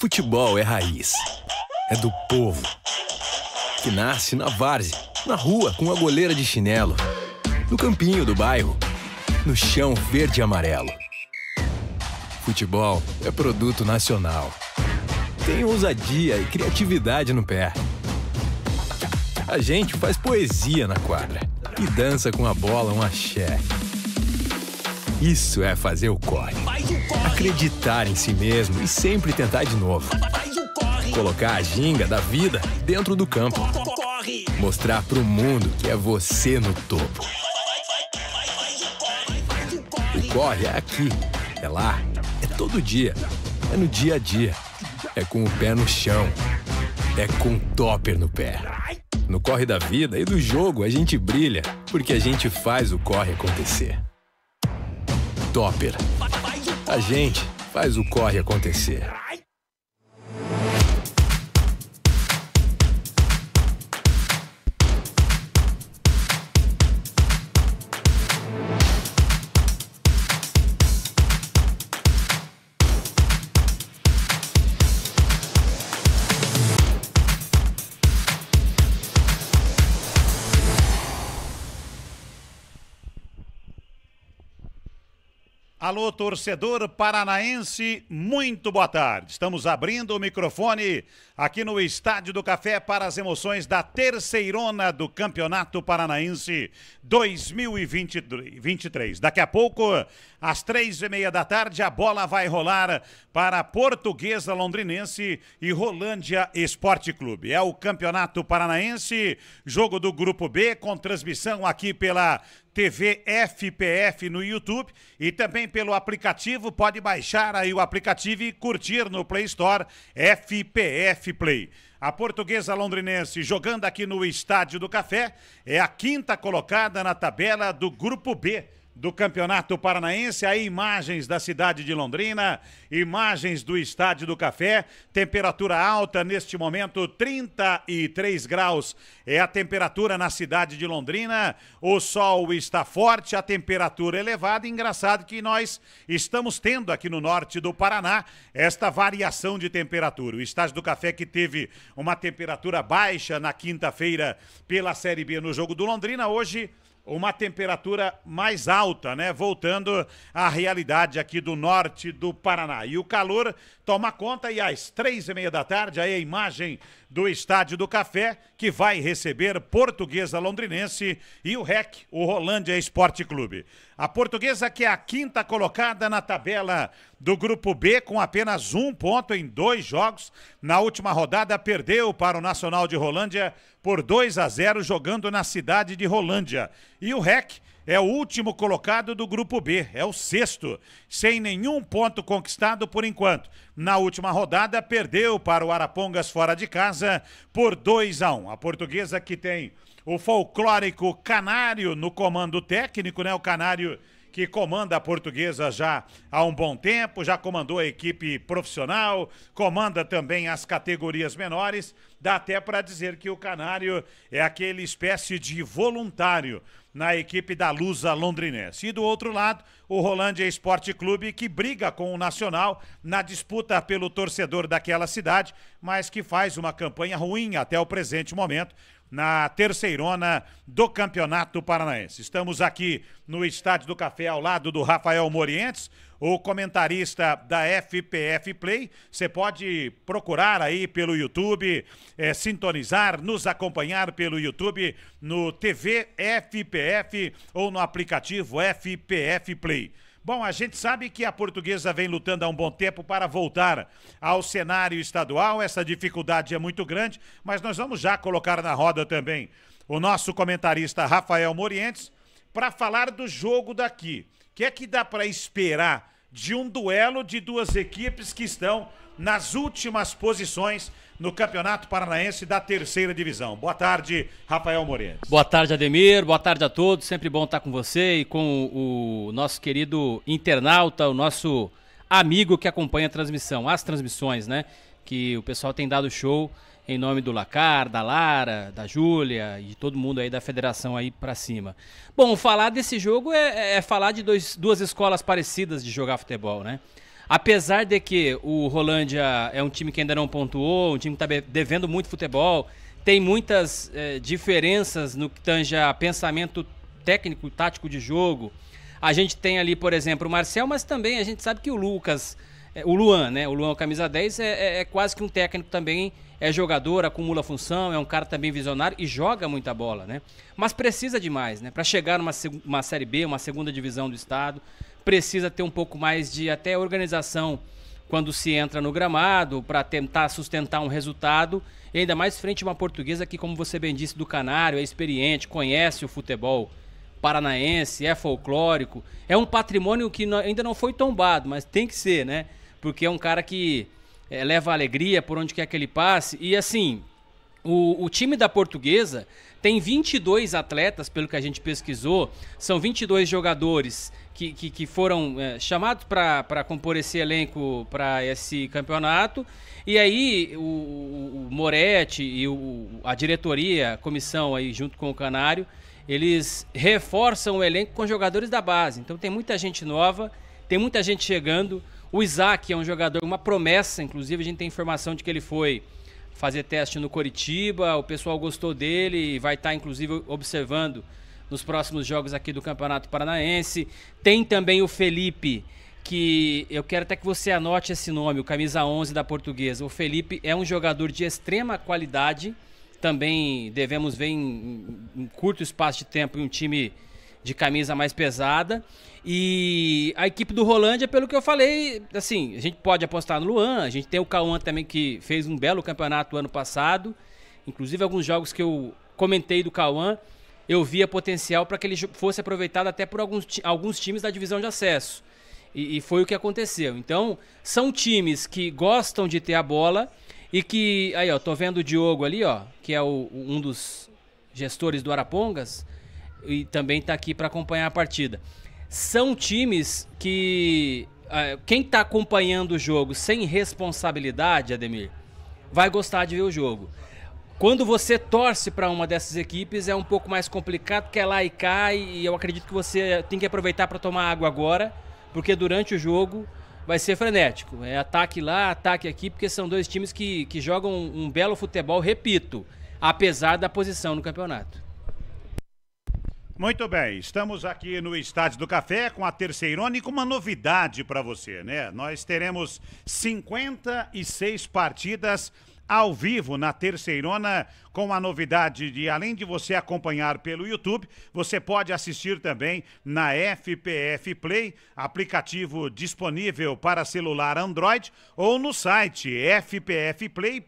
Futebol é raiz. É do povo. Que nasce na várzea, na rua com a goleira de chinelo, no campinho do bairro, no chão verde e amarelo. Futebol é produto nacional. Tem ousadia e criatividade no pé. A gente faz poesia na quadra e dança com a bola um axé. Isso é fazer o corre. Acreditar em si mesmo e sempre tentar de novo. Colocar a ginga da vida dentro do campo. Mostrar pro mundo que é você no topo. O corre é aqui, é lá, é todo dia, é no dia a dia, é com o pé no chão, é com o topper no pé. No corre da vida e do jogo a gente brilha, porque a gente faz o corre acontecer. Topper a gente faz o corre acontecer. Alô, torcedor paranaense, muito boa tarde. Estamos abrindo o microfone aqui no Estádio do Café para as emoções da terceirona do Campeonato Paranaense 2023. Daqui a pouco às três e meia da tarde, a bola vai rolar para Portuguesa Londrinense e Rolândia Esporte Clube. É o Campeonato Paranaense, jogo do Grupo B, com transmissão aqui pela TV FPF no YouTube e também pelo aplicativo. Pode baixar aí o aplicativo e curtir no Play Store FPF Play. A portuguesa londrinense jogando aqui no Estádio do Café é a quinta colocada na tabela do Grupo B do Campeonato Paranaense, aí imagens da cidade de Londrina, imagens do Estádio do Café, temperatura alta neste momento, 33 graus é a temperatura na cidade de Londrina, o sol está forte, a temperatura elevada, engraçado que nós estamos tendo aqui no norte do Paraná esta variação de temperatura. O Estádio do Café que teve uma temperatura baixa na quinta-feira pela Série B no jogo do Londrina, hoje uma temperatura mais alta, né? Voltando à realidade aqui do norte do Paraná. E o calor toma conta e às três e meia da tarde, aí a imagem do Estádio do Café, que vai receber Portuguesa Londrinense e o REC, o Rolândia Esporte Clube. A Portuguesa que é a quinta colocada na tabela do Grupo B, com apenas um ponto em dois jogos. Na última rodada, perdeu para o Nacional de Rolândia por 2 a 0 jogando na cidade de Rolândia. E o REC é o último colocado do grupo B, é o sexto, sem nenhum ponto conquistado por enquanto. Na última rodada, perdeu para o Arapongas fora de casa por 2 a 1. A portuguesa que tem o folclórico Canário no comando técnico, né? O Canário que comanda a portuguesa já há um bom tempo, já comandou a equipe profissional, comanda também as categorias menores. Dá até para dizer que o Canário é aquele espécie de voluntário na equipe da Lusa Londrinense. E do outro lado, o Rolândia Esporte Clube, que briga com o Nacional na disputa pelo torcedor daquela cidade, mas que faz uma campanha ruim até o presente momento na terceirona do Campeonato Paranaense. Estamos aqui no Estádio do Café, ao lado do Rafael Morientes, o comentarista da FPF Play. Você pode procurar aí pelo YouTube, é, sintonizar, nos acompanhar pelo YouTube, no TV FPF ou no aplicativo FPF Play. Bom, a gente sabe que a portuguesa vem lutando há um bom tempo para voltar ao cenário estadual. Essa dificuldade é muito grande, mas nós vamos já colocar na roda também o nosso comentarista Rafael Morientes para falar do jogo daqui. O que é que dá para esperar de um duelo de duas equipes que estão nas últimas posições no Campeonato Paranaense da Terceira Divisão. Boa tarde, Rafael Moreira. Boa tarde, Ademir. Boa tarde a todos. Sempre bom estar com você e com o nosso querido internauta, o nosso amigo que acompanha a transmissão, as transmissões, né? Que o pessoal tem dado show em nome do Lacar, da Lara, da Júlia e de todo mundo aí da federação aí para cima. Bom, falar desse jogo é, é, é falar de dois, duas escolas parecidas de jogar futebol, né? Apesar de que o Rolândia é um time que ainda não pontuou, um time que está devendo muito futebol, tem muitas é, diferenças no que tange a pensamento técnico, tático de jogo. A gente tem ali, por exemplo, o Marcel, mas também a gente sabe que o Lucas, é, o Luan, né? O Luan, camisa 10, é, é, é quase que um técnico também é jogador, acumula função, é um cara também visionário e joga muita bola, né? Mas precisa de mais, né? Para chegar numa uma Série B, uma segunda divisão do estado, precisa ter um pouco mais de até organização quando se entra no gramado para tentar sustentar um resultado, e ainda mais frente a uma portuguesa que, como você bem disse, do Canário, é experiente, conhece o futebol paranaense, é folclórico, é um patrimônio que ainda não foi tombado, mas tem que ser, né? Porque é um cara que é, leva alegria por onde quer que ele passe. E assim, o, o, time da Portuguesa tem 22 atletas, pelo que a gente pesquisou. São 22 jogadores que, que, que foram é, chamados para compor esse elenco para esse campeonato. E aí o, o Moretti e o, a diretoria, a comissão aí junto com o Canário, eles reforçam o elenco com jogadores da base. Então tem muita gente nova, tem muita gente chegando. O Isaac é um jogador, uma promessa, inclusive a gente tem informação de que ele foi fazer teste no Coritiba, o pessoal gostou dele e vai estar, inclusive, observando nos próximos jogos aqui do Campeonato Paranaense. Tem também o Felipe, que eu quero até que você anote esse nome, o camisa 11 da Portuguesa. O Felipe é um jogador de extrema qualidade, também devemos ver em, em curto espaço de tempo em um time de camisa mais pesada. E a equipe do Rolândia, pelo que eu falei, assim, a gente pode apostar no Luan, a gente tem o Cauã também que fez um belo campeonato ano passado. Inclusive alguns jogos que eu comentei do Cauã, eu via potencial para que ele fosse aproveitado até por alguns, alguns times da divisão de acesso. E, e foi o que aconteceu. Então, são times que gostam de ter a bola e que. Aí, ó, tô vendo o Diogo ali, ó, que é o, um dos gestores do Arapongas e também está aqui para acompanhar a partida. São times que. Ah, quem está acompanhando o jogo sem responsabilidade, Ademir, vai gostar de ver o jogo. Quando você torce para uma dessas equipes é um pouco mais complicado, que é lá e cá, e eu acredito que você tem que aproveitar para tomar água agora, porque durante o jogo vai ser frenético. É ataque lá, ataque aqui, porque são dois times que, que jogam um belo futebol, repito, apesar da posição no campeonato. Muito bem, estamos aqui no Estádio do Café com a Terceirona e com uma novidade para você, né? Nós teremos 56 partidas ao vivo na Terceirona, com a novidade de, além de você acompanhar pelo YouTube, você pode assistir também na FPF Play, aplicativo disponível para celular Android, ou no site fpfplay.tv.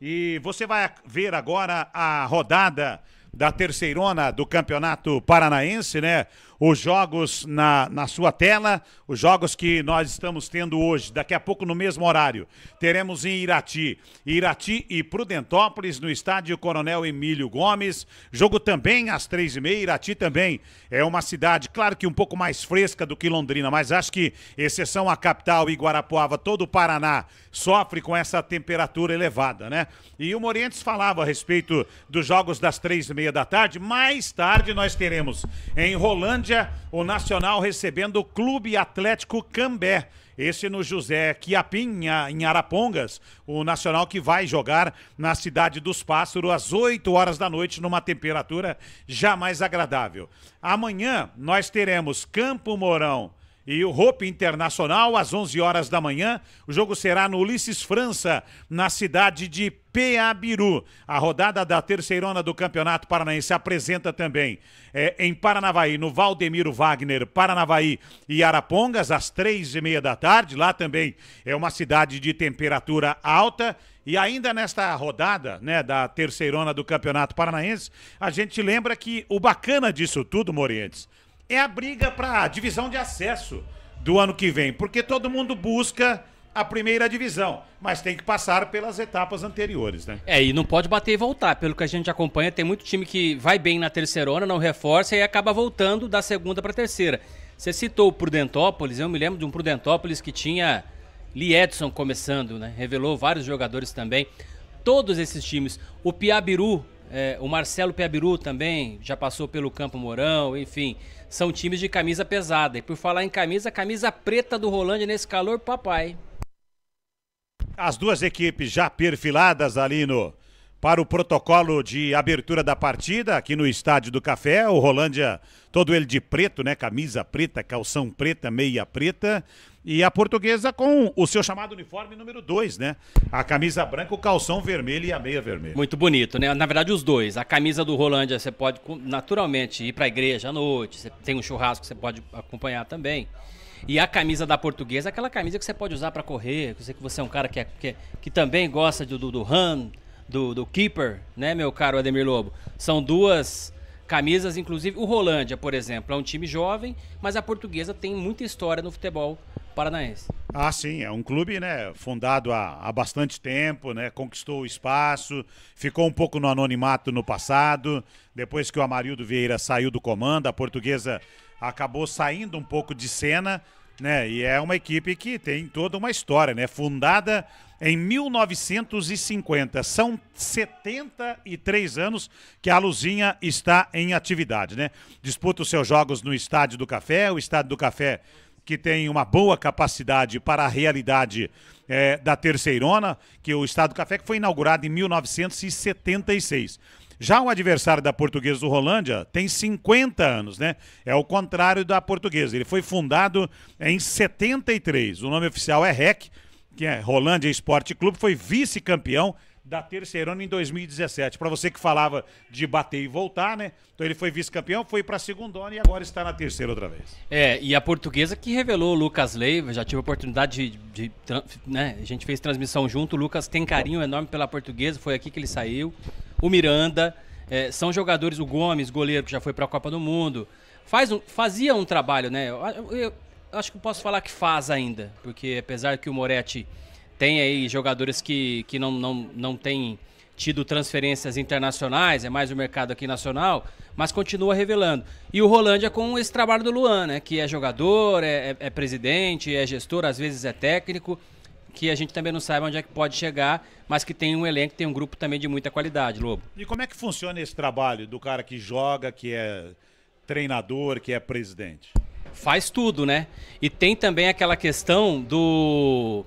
E você vai ver agora a rodada da terceirona do Campeonato Paranaense, né? os jogos na, na sua tela, os jogos que nós estamos tendo hoje. Daqui a pouco, no mesmo horário, teremos em Irati, Irati e Prudentópolis, no estádio Coronel Emílio Gomes. Jogo também às três e meia. Irati também é uma cidade, claro que um pouco mais fresca do que Londrina, mas acho que, exceção à capital e Guarapuava, todo o Paraná sofre com essa temperatura elevada, né? E o Morientes falava a respeito dos jogos das três e meia da tarde. Mais tarde nós teremos em Rolândia Uberlândia, o Nacional recebendo o Clube Atlético Cambé. Esse no José Quiapim, em Arapongas, o Nacional que vai jogar na Cidade dos Pássaros às 8 horas da noite, numa temperatura jamais agradável. Amanhã nós teremos Campo Mourão e o Hope Internacional às 11 horas da manhã. O jogo será no Ulisses França, na cidade de Peabiru. A rodada da terceirona do Campeonato Paranaense apresenta também é, em Paranavaí, no Valdemiro Wagner, Paranavaí e Arapongas, às três e meia da tarde. Lá também é uma cidade de temperatura alta. E ainda nesta rodada, né, da terceirona do Campeonato Paranaense, a gente lembra que o bacana disso tudo, Morientes, é a briga para a divisão de acesso do ano que vem, porque todo mundo busca a primeira divisão, mas tem que passar pelas etapas anteriores, né? É, e não pode bater e voltar, pelo que a gente acompanha, tem muito time que vai bem na terceirona, não reforça e acaba voltando da segunda para a terceira. Você citou o Prudentópolis, eu me lembro de um Prudentópolis que tinha Lee Edson começando, né? Revelou vários jogadores também. Todos esses times, o Piabiru é, o Marcelo Piabiru também já passou pelo Campo Mourão, enfim. São times de camisa pesada. E por falar em camisa, camisa preta do Rolândia nesse calor, papai. As duas equipes já perfiladas ali no para o protocolo de abertura da partida aqui no Estádio do Café. O Rolândia, todo ele de preto, né? Camisa preta, calção preta, meia preta. E a portuguesa com o seu chamado uniforme número 2, né? A camisa branca, o calção vermelho e a meia vermelha. Muito bonito, né? Na verdade, os dois. A camisa do Rolândia você pode naturalmente ir para a igreja à noite, você tem um churrasco que você pode acompanhar também. E a camisa da portuguesa, aquela camisa que você pode usar para correr. Eu sei que você é um cara que, é, que, é, que também gosta do, do, do run, do, do keeper, né, meu caro Ademir Lobo? São duas Camisas, inclusive, o Rolândia, por exemplo, é um time jovem, mas a portuguesa tem muita história no futebol paranaense. Ah, sim, é um clube, né, fundado há, há bastante tempo, né, conquistou o espaço, ficou um pouco no anonimato no passado, depois que o Amarildo Vieira saiu do comando, a portuguesa acabou saindo um pouco de cena, né? E é uma equipe que tem toda uma história, né? Fundada em 1950. São 73 anos que a Luzinha está em atividade, né? Disputa os seus jogos no Estádio do Café, o Estádio do Café que tem uma boa capacidade para a realidade é, da Terceirona, que o Estádio do Café que foi inaugurado em 1976. Já o adversário da Portuguesa do Rolândia tem 50 anos, né? É o contrário da Portuguesa. Ele foi fundado em 73. O nome oficial é REC, que é Rolândia Esporte Clube, foi vice-campeão da Terceirona em 2017. Para você que falava de bater e voltar, né? Então ele foi vice-campeão, foi para a segundona e agora está na terceira outra vez. É, e a portuguesa que revelou o Lucas Leiva, já tive a oportunidade de, de, de né? A gente fez transmissão junto, o Lucas tem carinho enorme pela portuguesa, foi aqui que ele saiu o Miranda, é, são jogadores, o Gomes, goleiro que já foi para a Copa do Mundo, faz um, fazia um trabalho, né? Eu, eu, eu, acho que posso falar que faz ainda, porque apesar que o Moretti tem aí jogadores que, que não, não, não tem tido transferências internacionais, é mais o mercado aqui nacional, mas continua revelando. E o Rolândia com esse trabalho do Luan, né? Que é jogador, é, é, é presidente, é gestor, às vezes é técnico que a gente também não saiba onde é que pode chegar, mas que tem um elenco, tem um grupo também de muita qualidade, Lobo. E como é que funciona esse trabalho do cara que joga, que é treinador, que é presidente? Faz tudo, né? E tem também aquela questão do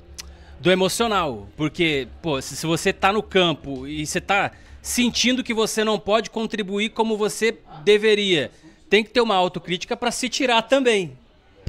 do emocional, porque, pô, se você tá no campo e você tá sentindo que você não pode contribuir como você deveria, tem que ter uma autocrítica para se tirar também.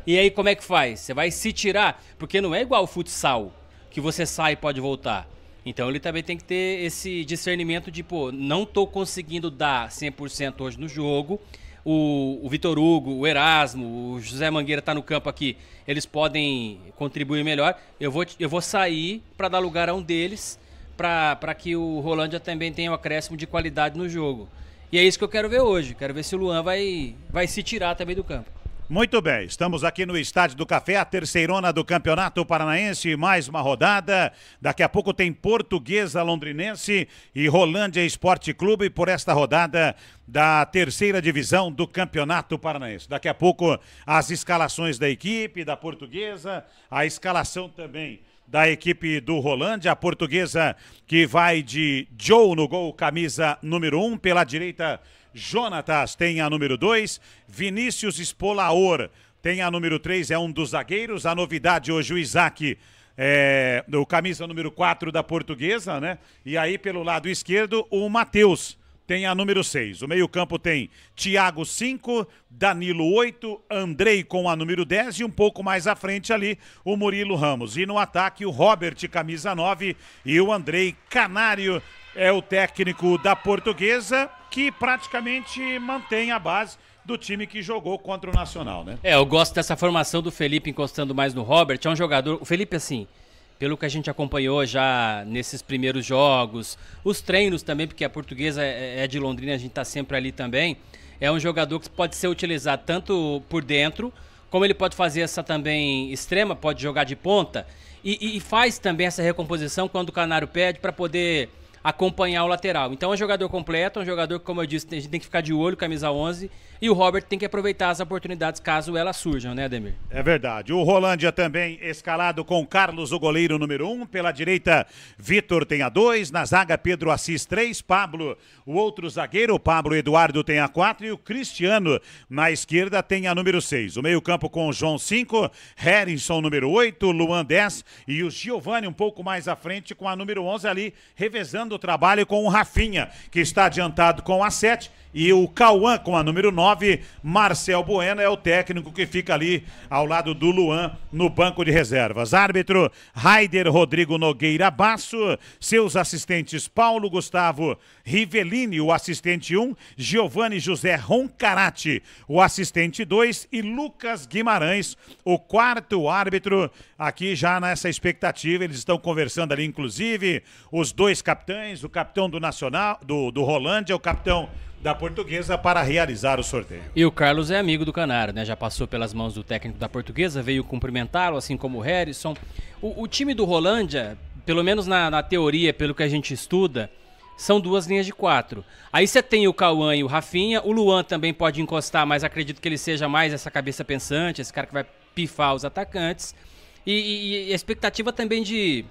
E aí como é que faz? Você vai se tirar, porque não é igual o futsal que você sai e pode voltar. Então ele também tem que ter esse discernimento de, pô, não tô conseguindo dar 100% hoje no jogo. O, o Vitor Hugo, o Erasmo, o José Mangueira tá no campo aqui. Eles podem contribuir melhor. Eu vou, eu vou sair para dar lugar a um deles, para que o Rolândia também tenha um acréscimo de qualidade no jogo. E é isso que eu quero ver hoje. Quero ver se o Luan vai, vai se tirar também do campo. Muito bem, estamos aqui no Estádio do Café, a terceirona do Campeonato Paranaense, mais uma rodada. Daqui a pouco tem Portuguesa Londrinense e Rolândia Esporte Clube por esta rodada da terceira divisão do Campeonato Paranaense. Daqui a pouco as escalações da equipe, da Portuguesa, a escalação também da equipe do Rolândia, a portuguesa que vai de Joe no gol, camisa número 1, um, pela direita Jonatas tem a número 2, Vinícius Espolaor tem a número 3, é um dos zagueiros. A novidade hoje, o Isaac, é, o camisa número 4 da portuguesa, né? E aí, pelo lado esquerdo, o Matheus tem a número 6. O meio-campo tem Thiago 5, Danilo 8, Andrei com a número 10 e um pouco mais à frente ali o Murilo Ramos. E no ataque o Robert, camisa 9 e o Andrei Canário é o técnico da portuguesa que praticamente mantém a base do time que jogou contra o Nacional, né? É, eu gosto dessa formação do Felipe encostando mais no Robert. É um jogador. O Felipe, assim, pelo que a gente acompanhou já nesses primeiros jogos, os treinos também, porque a portuguesa é, é de Londrina, a gente tá sempre ali também. É um jogador que pode ser utilizado tanto por dentro, como ele pode fazer essa também extrema, pode jogar de ponta. E, e faz também essa recomposição quando o Canário pede para poder acompanhar o lateral. Então é um jogador completo, é um jogador que, como eu disse, a gente tem que ficar de olho, camisa 11, e o Robert tem que aproveitar as oportunidades caso elas surjam, né, Ademir? É verdade. O Rolândia também escalado com Carlos, o goleiro número 1, pela direita Vitor tem a 2, na zaga Pedro Assis 3, Pablo, o outro zagueiro, Pablo Eduardo tem a 4 e o Cristiano na esquerda tem a número 6. O meio-campo com o João 5, Harrison número 8, Luan 10 e o Giovanni, um pouco mais à frente com a número 11 ali revezando do trabalho com o Rafinha, que está adiantado com a 7 e o Cauã, com a número 9, Marcel Bueno é o técnico que fica ali ao lado do Luan no banco de reservas. Árbitro Raider Rodrigo Nogueira Basso, seus assistentes Paulo Gustavo Rivellini, o assistente 1, Giovanni José Roncarati, o assistente 2 e Lucas Guimarães, o quarto árbitro, aqui já nessa expectativa, eles estão conversando ali inclusive os dois capitães, o capitão do Nacional, do, do Rolândia, o capitão da Portuguesa para realizar o sorteio. E o Carlos é amigo do Canário, né? Já passou pelas mãos do técnico da Portuguesa, veio cumprimentá-lo, assim como o Harrison. O, o time do Rolândia, pelo menos na, na, teoria, pelo que a gente estuda, são duas linhas de quatro. Aí você tem o Cauã e o Rafinha, o Luan também pode encostar, mas acredito que ele seja mais essa cabeça pensante, esse cara que vai pifar os atacantes. E, e, e a expectativa também de,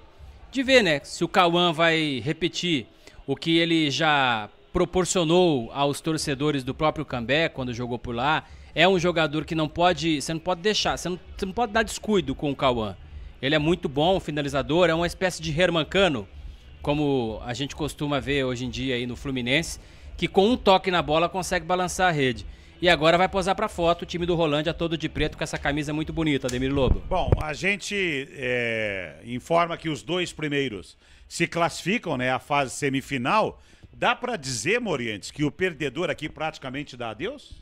de ver, né? Se o Cauã vai repetir o que ele já proporcionou aos torcedores do próprio Cambé quando jogou por lá. É um jogador que não pode, você não pode deixar, você não, você não pode dar descuido com o Cauã. Ele é muito bom, finalizador, é uma espécie de Hermancano, como a gente costuma ver hoje em dia aí no Fluminense, que com um toque na bola consegue balançar a rede. E agora vai posar para foto o time do Rolândia todo de preto com essa camisa muito bonita, Ademir Lobo. Bom, a gente é, informa que os dois primeiros se classificam, né, a fase semifinal. Dá para dizer, Morientes, que o perdedor aqui praticamente dá adeus?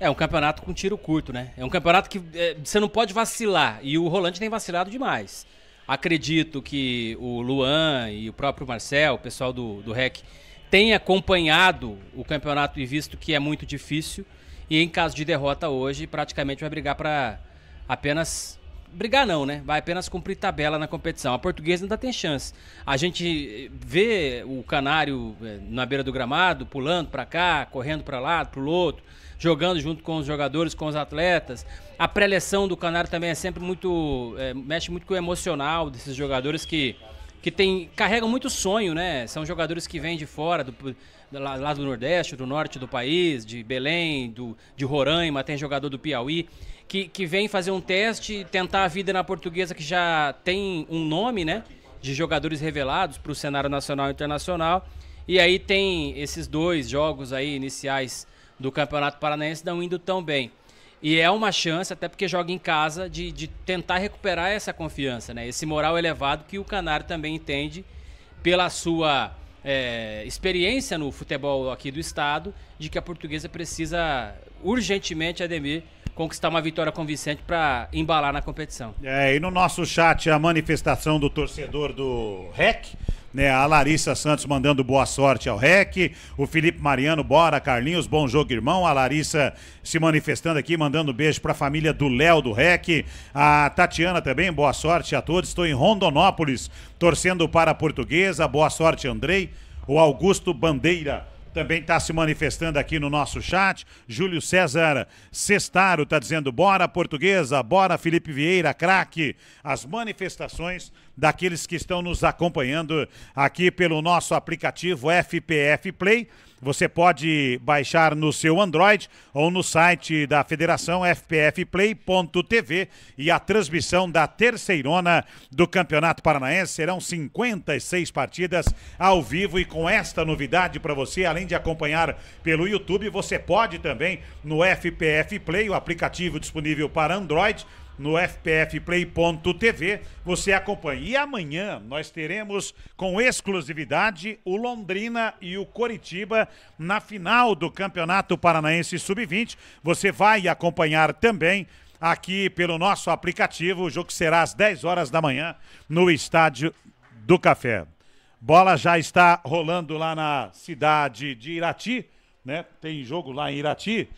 É um campeonato com tiro curto, né? É um campeonato que é, você não pode vacilar. E o Rolante tem vacilado demais. Acredito que o Luan e o próprio Marcel, o pessoal do, do REC, têm acompanhado o campeonato e visto que é muito difícil. E em caso de derrota hoje, praticamente vai brigar para apenas brigar não, né? Vai apenas cumprir tabela na competição. A portuguesa ainda tem chance. A gente vê o Canário eh, na beira do gramado, pulando para cá, correndo para lá, para o outro, jogando junto com os jogadores, com os atletas. A preleção do Canário também é sempre muito... É, mexe muito com o emocional desses jogadores que que tem, carregam muito sonho, né? São jogadores que vêm de fora, do, lá, do Nordeste, do Norte do país, de Belém, do, de Roraima, tem jogador do Piauí que, que vem fazer um teste, tentar a vida na portuguesa que já tem um nome, né? De jogadores revelados para o cenário nacional e internacional. E aí tem esses dois jogos aí iniciais do Campeonato Paranaense não indo tão bem. E é uma chance, até porque joga em casa, de, de tentar recuperar essa confiança, né? Esse moral elevado que o Canário também entende pela sua é, experiência no futebol aqui do estado, de que a portuguesa precisa urgentemente, Ademir, conquistar uma vitória convincente para embalar na competição. É, e no nosso chat a manifestação do torcedor do REC, né? A Larissa Santos mandando boa sorte ao REC, o Felipe Mariano, bora Carlinhos, bom jogo irmão, a Larissa se manifestando aqui, mandando um beijo para a família do Léo do REC, a Tatiana também, boa sorte a todos, estou em Rondonópolis, torcendo para a Portuguesa, boa sorte Andrei, o Augusto Bandeira também está se manifestando aqui no nosso chat. Júlio César Sestaro está dizendo: bora portuguesa, bora Felipe Vieira, craque. As manifestações daqueles que estão nos acompanhando aqui pelo nosso aplicativo FPF Play. Você pode baixar no seu Android ou no site da Federação fpfplay.tv e a transmissão da terceirona do Campeonato Paranaense serão 56 partidas ao vivo e com esta novidade para você, além de acompanhar pelo YouTube, você pode também no FPF Play, o aplicativo disponível para Android no fpfplay.tv, você acompanha. E amanhã nós teremos com exclusividade o Londrina e o Coritiba na final do Campeonato Paranaense Sub-20. Você vai acompanhar também aqui pelo nosso aplicativo, o jogo será às 10 horas da manhã no estádio do Café. Bola já está rolando lá na cidade de Irati, né? Tem jogo lá em Irati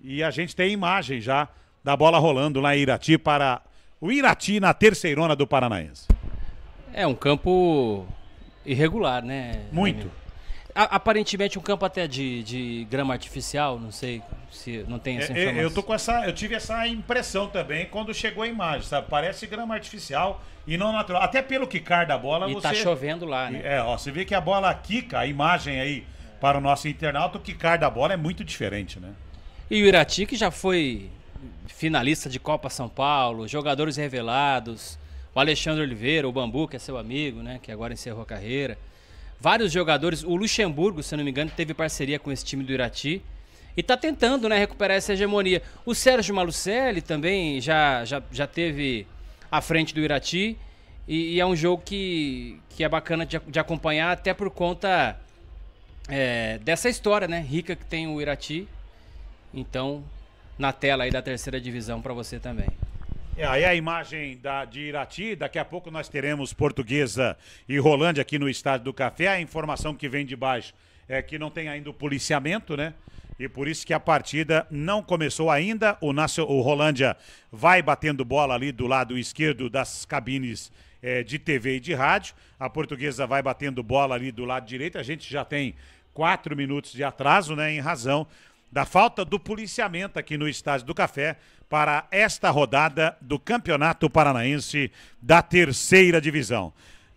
e a gente tem imagem já da bola rolando lá em Irati para o Irati na terceirona do Paranaense. É um campo irregular, né? Muito. A, aparentemente um campo até de, de, grama artificial, não sei se não tem essa é, é, informação. Eu, eu tô com essa, eu tive essa impressão também quando chegou a imagem, sabe? Parece grama artificial e não natural. Até pelo quicar da bola e tá você tá chovendo lá, né? É, ó, você vê que a bola quica, a imagem aí para o nosso internauta, o quicar da bola é muito diferente, né? E o Irati que já foi finalista de Copa São Paulo, jogadores revelados, o Alexandre Oliveira, o Bambu, que é seu amigo, né, que agora encerrou a carreira. Vários jogadores, o Luxemburgo, se não me engano, teve parceria com esse time do Irati e está tentando, né, recuperar essa hegemonia. O Sérgio Malucelli também já já, já teve à frente do Irati e, e é um jogo que, que é bacana de, de acompanhar até por conta é, dessa história, né, rica que tem o Irati. Então, na tela aí da terceira divisão para você também. É, aí a imagem da, de Irati, daqui a pouco nós teremos Portuguesa e Rolândia aqui no Estádio do Café. A informação que vem de baixo é que não tem ainda o policiamento, né? E por isso que a partida não começou ainda. O, Nacio, o Rolândia vai batendo bola ali do lado esquerdo das cabines é, de TV e de rádio. A portuguesa vai batendo bola ali do lado direito. A gente já tem quatro minutos de atraso, né? Em razão da falta do policiamento aqui no Estádio do Café para esta rodada do Campeonato Paranaense da Terceira Divisão.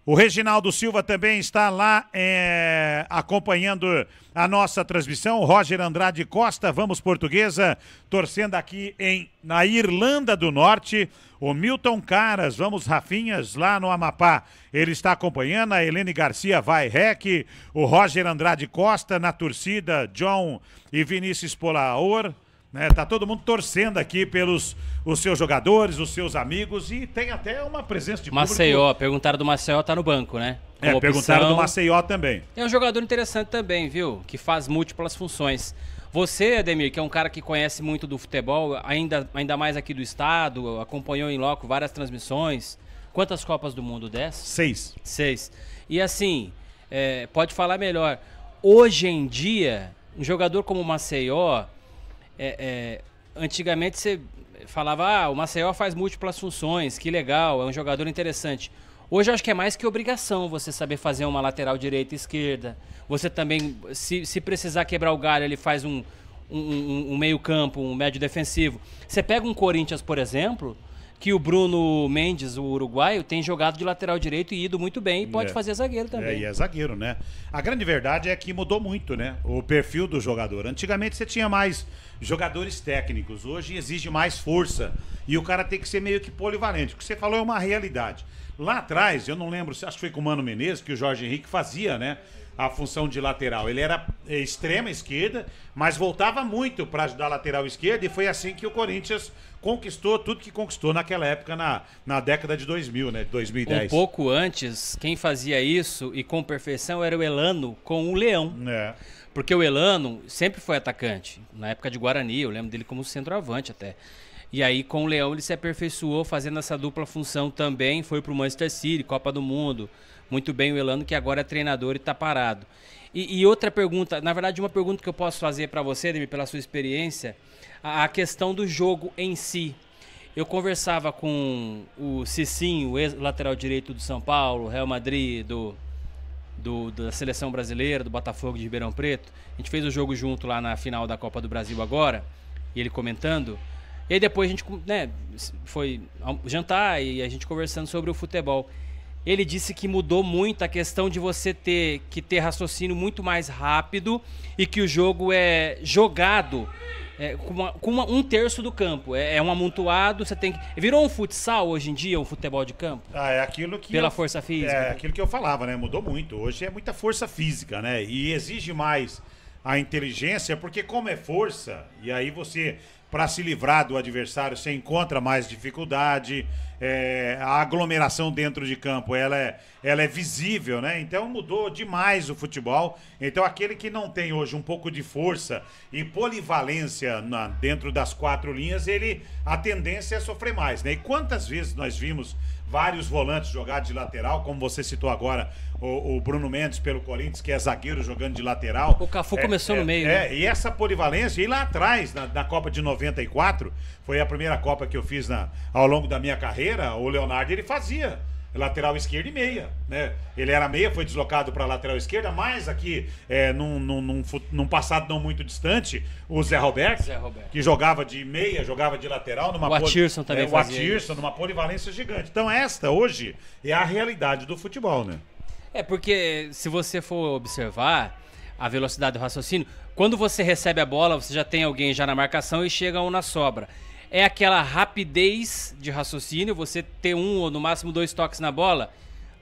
O Reginaldo Silva também está lá é, acompanhando a nossa transmissão. Roger Andrade Costa, vamos portuguesa, torcendo aqui em, na Irlanda do Norte. O Milton Caras, vamos Rafinhas, lá no Amapá. Ele está acompanhando. A Helene Garcia vai rec. O Roger Andrade Costa na torcida. John e Vinícius Polaor. Né? Tá todo mundo torcendo aqui pelos os seus jogadores, os seus amigos e tem até uma presença de Maceió, público. perguntaram do Maceió, tá no banco, né? Como é, opção. perguntaram do Maceió também. É um jogador interessante também, viu? Que faz múltiplas funções. Você, Ademir, que é um cara que conhece muito do futebol, ainda, ainda mais aqui do estado, acompanhou em loco várias transmissões. Quantas Copas do Mundo? dessas Seis. Seis. E assim, é, pode falar melhor. Hoje em dia, um jogador como o Maceió, é, é, antigamente você falava, ah, o Maceió faz múltiplas funções, que legal, é um jogador interessante. Hoje eu acho que é mais que obrigação você saber fazer uma lateral direita e esquerda. Você também, se, se precisar quebrar o galho, ele faz um, um, um, um meio-campo, um médio defensivo. Você pega um Corinthians, por exemplo, que o Bruno Mendes, o uruguaio, tem jogado de lateral direito e ido muito bem e pode é. fazer zagueiro também. É, e é zagueiro, né? A grande verdade é que mudou muito, né? O perfil do jogador. Antigamente você tinha mais jogadores técnicos, hoje exige mais força e o cara tem que ser meio que polivalente. O que você falou é uma realidade. Lá atrás, eu não lembro, acho que foi com o Mano Menezes que o Jorge Henrique fazia, né? a função de lateral. Ele era extrema esquerda, mas voltava muito para ajudar a lateral esquerda e foi assim que o Corinthians conquistou tudo que conquistou naquela época, na, na década de 2000, né? 2010. Um pouco antes, quem fazia isso e com perfeição era o Elano com o Leão. É. Porque o Elano sempre foi atacante. Na época de Guarani, eu lembro dele como centroavante até. E aí, com o Leão, ele se aperfeiçoou fazendo essa dupla função também. Foi para o Manchester City, Copa do Mundo muito bem o Elano, que agora é treinador e está parado. E, e, outra pergunta, na verdade, uma pergunta que eu posso fazer para você, Ademir, pela sua experiência, a, a, questão do jogo em si. Eu conversava com o Cicinho, o ex-lateral direito do São Paulo, Real Madrid, do, do, da seleção brasileira, do Botafogo de Ribeirão Preto. A gente fez o jogo junto lá na final da Copa do Brasil agora, e ele comentando. E aí depois a gente né, foi jantar e a gente conversando sobre o futebol. Ele disse que mudou muito a questão de você ter que ter raciocínio muito mais rápido e que o jogo é jogado é, com, uma, com uma, um terço do campo. É, é, um amontoado, você tem que. Virou um futsal hoje em dia, um futebol de campo? Ah, é aquilo que. Pela eu, força física. É aquilo que eu falava, né? Mudou muito. Hoje é muita força física, né? E exige mais a inteligência, porque como é força, e aí você para se livrar do adversário, você encontra mais dificuldade, é, a aglomeração dentro de campo ela é, ela é visível, né? Então mudou demais o futebol. Então aquele que não tem hoje um pouco de força e polivalência na, dentro das quatro linhas, ele a tendência é sofrer mais, né? E quantas vezes nós vimos vários volantes jogados de lateral, como você citou agora, o, o, Bruno Mendes pelo Corinthians, que é zagueiro jogando de lateral. O Cafu é, começou é, no meio. Né? É, né? e essa polivalência, e lá atrás, na, na, Copa de 94, foi a primeira Copa que eu fiz na, ao longo da minha carreira, o Leonardo ele fazia lateral esquerda e meia, né? Ele era meia, foi deslocado para lateral esquerda, mas aqui, é, num, num, num, num, passado não muito distante, o Zé Roberto, Zé Roberto, que jogava de meia, jogava de lateral, numa o Atirson poli... também é, O Atirson, numa polivalência gigante. Então, esta hoje é a realidade do futebol, né? É, porque se você for observar a velocidade do raciocínio, quando você recebe a bola, você já tem alguém já na marcação e chega um na sobra é aquela rapidez de raciocínio, você ter um ou no máximo dois toques na bola.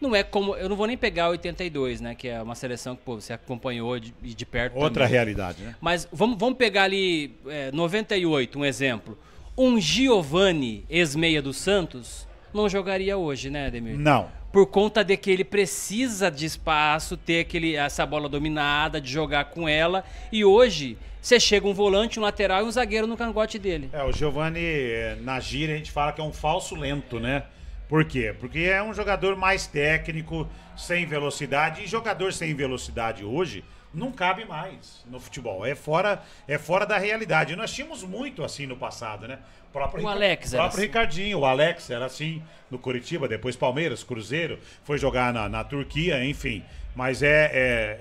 Não é como. Eu não vou nem pegar 82, né? Que é uma seleção que pô, você acompanhou de, de perto. Outra também. realidade, né? Mas vamos, vamos pegar ali é, 98, um exemplo. Um Giovani, ex-meia do Santos, não jogaria hoje, né, Demir? Não. Por conta de que ele precisa de espaço, ter aquele, essa bola dominada, de jogar com ela. E hoje você chega um volante, um lateral e um zagueiro no cangote dele. É, o Giovani, é, na gira, a gente fala que é um falso lento, né? Por quê? Porque é um jogador mais técnico, sem velocidade, e jogador sem velocidade hoje não cabe mais no futebol. É fora, é fora da realidade. Nós tínhamos muito assim no passado, né? O próprio, o próprio assim. Ricardinho, o Alex era assim no Curitiba, depois Palmeiras, Cruzeiro, foi jogar na, na Turquia, enfim. Mas é,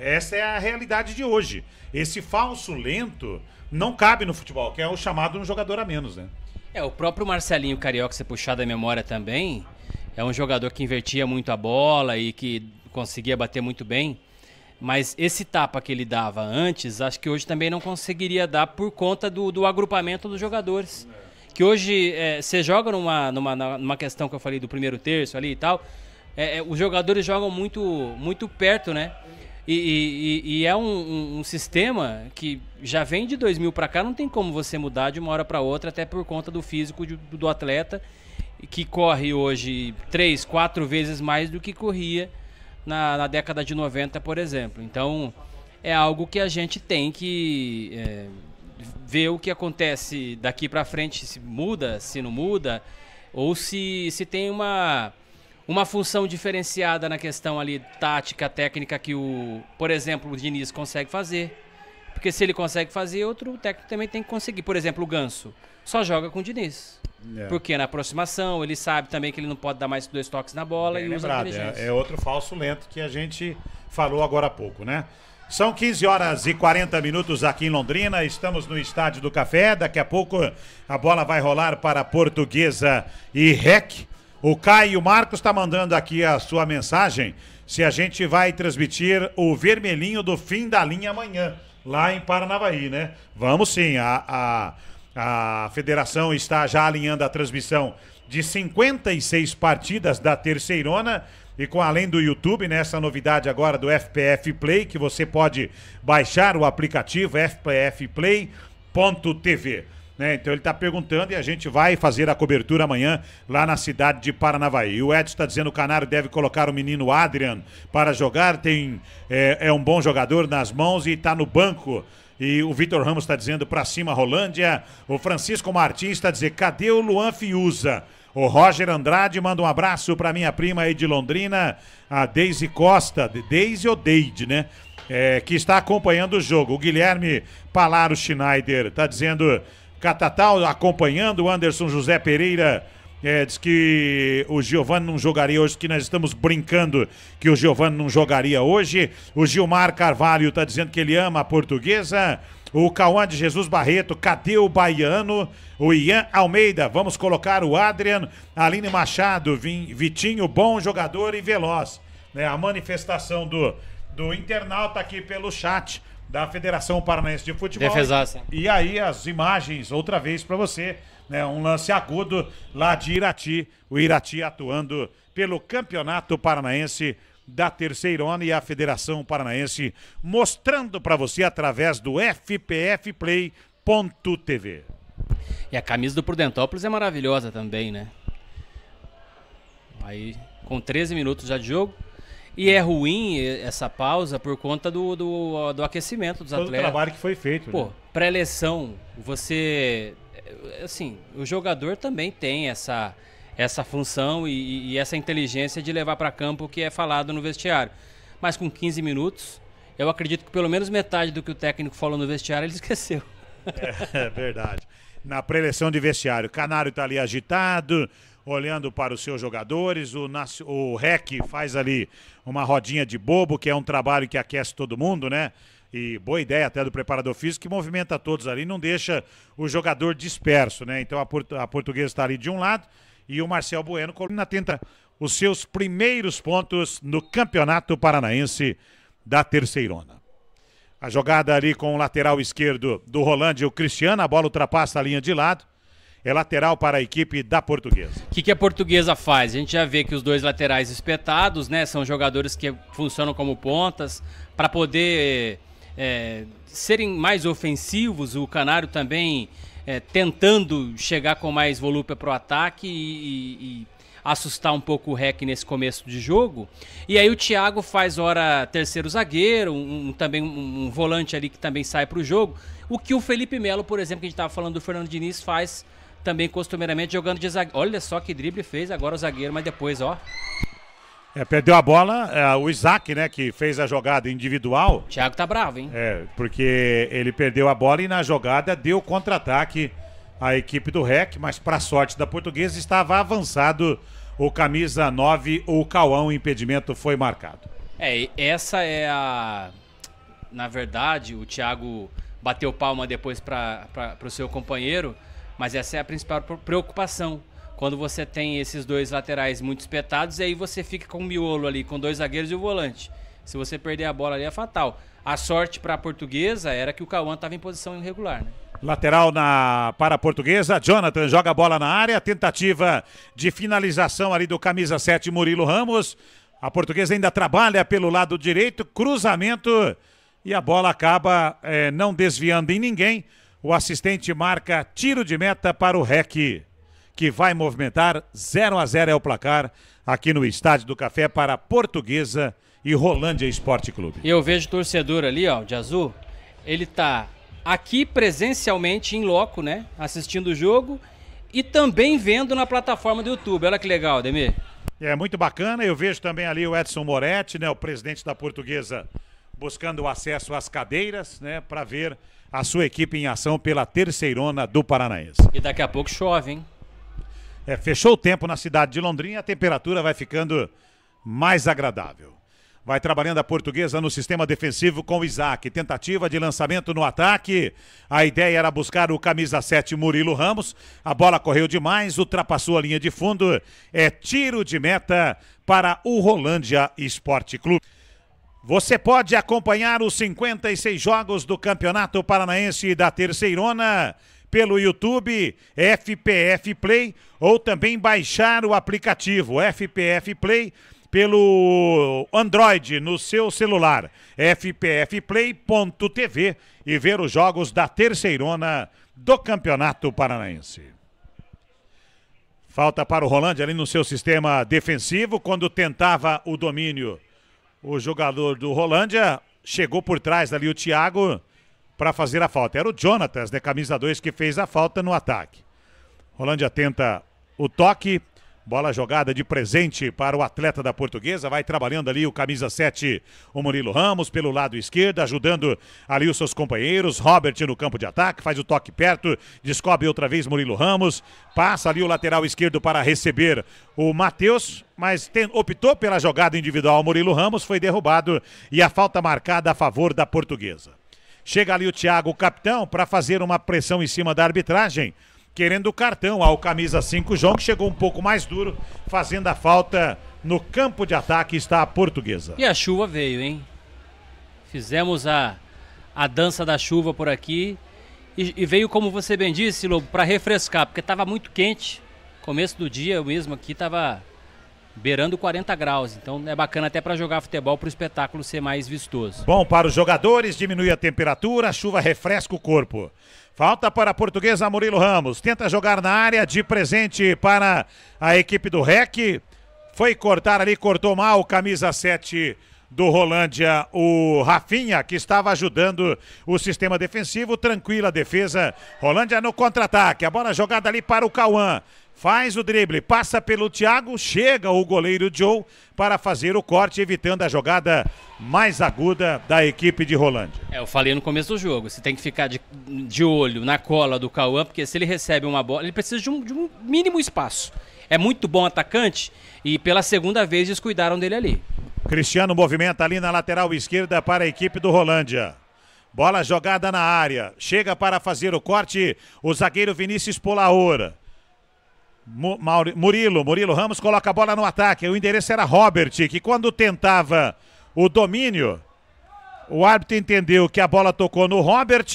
é, essa é a realidade de hoje. Esse falso lento não cabe no futebol, que é o chamado um jogador a menos, né? É, o próprio Marcelinho Carioca, se puxar da memória também, é um jogador que invertia muito a bola e que conseguia bater muito bem. Mas esse tapa que ele dava antes, acho que hoje também não conseguiria dar por conta do, do agrupamento dos jogadores. Que hoje é, você joga numa, numa, numa questão que eu falei do primeiro terço ali e tal é, é, os jogadores jogam muito, muito perto, né? E, e, e é um, um, um, sistema que já vem de 2000 para cá, não tem como você mudar de uma hora para outra, até por conta do físico de, do, atleta, que corre hoje três, quatro vezes mais do que corria na, na, década de 90, por exemplo. Então, é algo que a gente tem que é, ver o que acontece daqui para frente, se muda, se não muda, ou se, se tem uma uma função diferenciada na questão ali tática, técnica que o, por exemplo, o Diniz consegue fazer. Porque se ele consegue fazer, outro técnico também tem que conseguir. Por exemplo, o Ganso só joga com o Diniz. É. Porque na aproximação ele sabe também que ele não pode dar mais dois toques na bola Bem e lembrado, usa é, é outro falso lento que a gente falou agora há pouco, né? São 15 horas e 40 minutos aqui em Londrina. Estamos no Estádio do Café. Daqui a pouco a bola vai rolar para Portuguesa e REC. O Caio Marcos está mandando aqui a sua mensagem se a gente vai transmitir o vermelhinho do fim da linha amanhã, lá em Paranavaí, né? Vamos sim, a, a, a federação está já alinhando a transmissão de 56 partidas da Terceirona. E com além do YouTube, né, novidade agora do FPF Play, que você pode baixar o aplicativo FPF Play.tv. Né? Então ele está perguntando e a gente vai fazer a cobertura amanhã lá na cidade de Paranavaí. o Edson está dizendo que o Canário deve colocar o menino Adrian para jogar, tem é, é um bom jogador nas mãos e está no banco. E o Vitor Ramos está dizendo para cima Rolândia. O Francisco Martins está dizendo cadê o Luan Fiuza? O Roger Andrade manda um abraço para minha prima aí de Londrina, a Deise Costa, Deise ou Deide, né? É, que está acompanhando o jogo. O Guilherme Palaro Schneider está dizendo Catatal acompanhando, o Anderson José Pereira é, diz que o Giovanni não jogaria hoje, que nós estamos brincando que o Giovanni não jogaria hoje. O Gilmar Carvalho está dizendo que ele ama a portuguesa. O Cauã de Jesus Barreto, cadê o baiano? O Ian Almeida, vamos colocar o Adrian, Aline Machado, Vitinho, bom jogador e veloz. Né? A manifestação do, do internauta aqui pelo chat da Federação Paranaense de Futebol. Defesaça. E aí as imagens outra vez para você, né? Um lance agudo lá de Irati, o Irati atuando pelo Campeonato Paranaense da Terceirona e a Federação Paranaense mostrando para você através do fpfplay.tv. E a camisa do Prudentópolis é maravilhosa também, né? Aí com 13 minutos já de jogo, e é ruim essa pausa por conta do, do, do aquecimento dos Todo atletas. o trabalho que foi feito. Pô, né? pré-eleção, você. Eh, assim, o jogador também tem essa, essa função e, e essa inteligência de levar para campo o que é falado no vestiário. Mas com 15 minutos, eu acredito que pelo menos metade do que o técnico falou no vestiário ele esqueceu. É, é verdade. Na pré-eleção de vestiário, Canário está ali agitado, olhando para os seus jogadores. O, o REC faz ali uma rodinha de bobo, que é um trabalho que aquece todo mundo, né? E boa ideia até do preparador físico, que movimenta todos ali, não deixa o jogador disperso, né? Então a, a portuguesa está ali de um lado e o Marcel Bueno na tenta os seus primeiros pontos no Campeonato Paranaense da Terceirona. A jogada ali com o lateral esquerdo do Rolândia, o Cristiano, a bola ultrapassa a linha de lado é lateral para a equipe da Portuguesa. O que, que, a Portuguesa faz? A gente já vê que os dois laterais espetados, né? São jogadores que funcionam como pontas para poder é, serem mais ofensivos. O Canário também é, tentando chegar com mais volúpia para o ataque e, e, e assustar um pouco o REC nesse começo de jogo. E aí o Thiago faz hora terceiro zagueiro, um, um também um, um, volante ali que também sai para o jogo. O que o Felipe Melo, por exemplo, que a gente estava falando do Fernando Diniz, faz também costumeiramente jogando de zagueiro. Olha só que drible fez agora o zagueiro, mas depois, ó. É, perdeu a bola, é, o Isaac, né, que fez a jogada individual. O Thiago tá bravo, hein? É, porque ele perdeu a bola e na jogada deu contra-ataque à equipe do REC, mas para sorte da portuguesa estava avançado o camisa 9, o Cauã, o impedimento foi marcado. É, essa é a. Na verdade, o Thiago bateu palma depois para o seu companheiro. Mas essa é a principal preocupação. Quando você tem esses dois laterais muito espetados, e aí você fica com o um miolo ali, com dois zagueiros e o volante. Se você perder a bola ali, é fatal. A sorte para a portuguesa era que o Cauã estava em posição irregular, né? Lateral na, para a portuguesa, Jonathan joga a bola na área, tentativa de finalização ali do camisa 7, Murilo Ramos. A portuguesa ainda trabalha pelo lado direito, cruzamento e a bola acaba é, não desviando em ninguém. O assistente marca tiro de meta para o REC, que vai movimentar 0 a 0 é o placar aqui no Estádio do Café para Portuguesa e Rolândia Esporte Clube. eu vejo torcedor ali, ó, de azul. Ele tá aqui presencialmente em loco, né, assistindo o jogo e também vendo na plataforma do YouTube. Olha que legal, Demir. É muito bacana. Eu vejo também ali o Edson Moretti, né, o presidente da Portuguesa, buscando acesso às cadeiras, né, para ver a sua equipe em ação pela terceirona do Paranaense. E daqui a pouco chove, hein? É, fechou o tempo na cidade de Londrina, a temperatura vai ficando mais agradável. Vai trabalhando a portuguesa no sistema defensivo com o Isaac. Tentativa de lançamento no ataque. A ideia era buscar o camisa 7 Murilo Ramos. A bola correu demais, ultrapassou a linha de fundo. É tiro de meta para o Rolândia Esporte Clube. Você pode acompanhar os 56 jogos do Campeonato Paranaense da Terceirona pelo YouTube, FPF Play, ou também baixar o aplicativo FPF Play pelo Android no seu celular, fpfplay.tv e ver os jogos da terceirona do Campeonato Paranaense. Falta para o Rolândia ali no seu sistema defensivo, quando tentava o domínio o jogador do Rolândia chegou por trás ali o Thiago para fazer a falta. Era o Jonatas, de né? camisa 2, que fez a falta no ataque. Rolândia tenta o toque, Bola jogada de presente para o atleta da Portuguesa. Vai trabalhando ali o camisa 7, o Murilo Ramos, pelo lado esquerdo, ajudando ali os seus companheiros. Robert no campo de ataque, faz o toque perto, descobre outra vez Murilo Ramos. Passa ali o lateral esquerdo para receber o Matheus, mas tem, optou pela jogada individual. Murilo Ramos foi derrubado e a falta marcada a favor da Portuguesa. Chega ali o Thiago, o capitão, para fazer uma pressão em cima da arbitragem querendo o cartão ao camisa 5, João, que chegou um pouco mais duro, fazendo a falta no campo de ataque, está a portuguesa. E a chuva veio, hein? Fizemos a, a dança da chuva por aqui. E, e veio, como você bem disse, Lobo, para refrescar, porque estava muito quente. Começo do dia mesmo aqui estava beirando 40 graus. Então é bacana até para jogar futebol, para o espetáculo ser mais vistoso. Bom para os jogadores, diminui a temperatura, a chuva refresca o corpo. Falta para a portuguesa Murilo Ramos. Tenta jogar na área de presente para a equipe do REC. Foi cortar ali, cortou mal, camisa 7 do Rolândia, o Rafinha, que estava ajudando o sistema defensivo, tranquila a defesa. Rolândia no contra-ataque, a bola jogada ali para o Cauã. Faz o drible, passa pelo Thiago, chega o goleiro Joe para fazer o corte, evitando a jogada mais aguda da equipe de Rolândia. É, eu falei no começo do jogo, você tem que ficar de, de olho na cola do Cauã, porque se ele recebe uma bola, ele precisa de um, de um mínimo espaço. É muito bom atacante e pela segunda vez eles cuidaram dele ali. Cristiano movimenta ali na lateral esquerda para a equipe do Rolândia. Bola jogada na área, chega para fazer o corte o zagueiro Vinícius Polaora. Mauri, Murilo, Murilo Ramos coloca a bola no ataque. O endereço era Robert, que quando tentava o domínio, o árbitro entendeu que a bola tocou no Robert.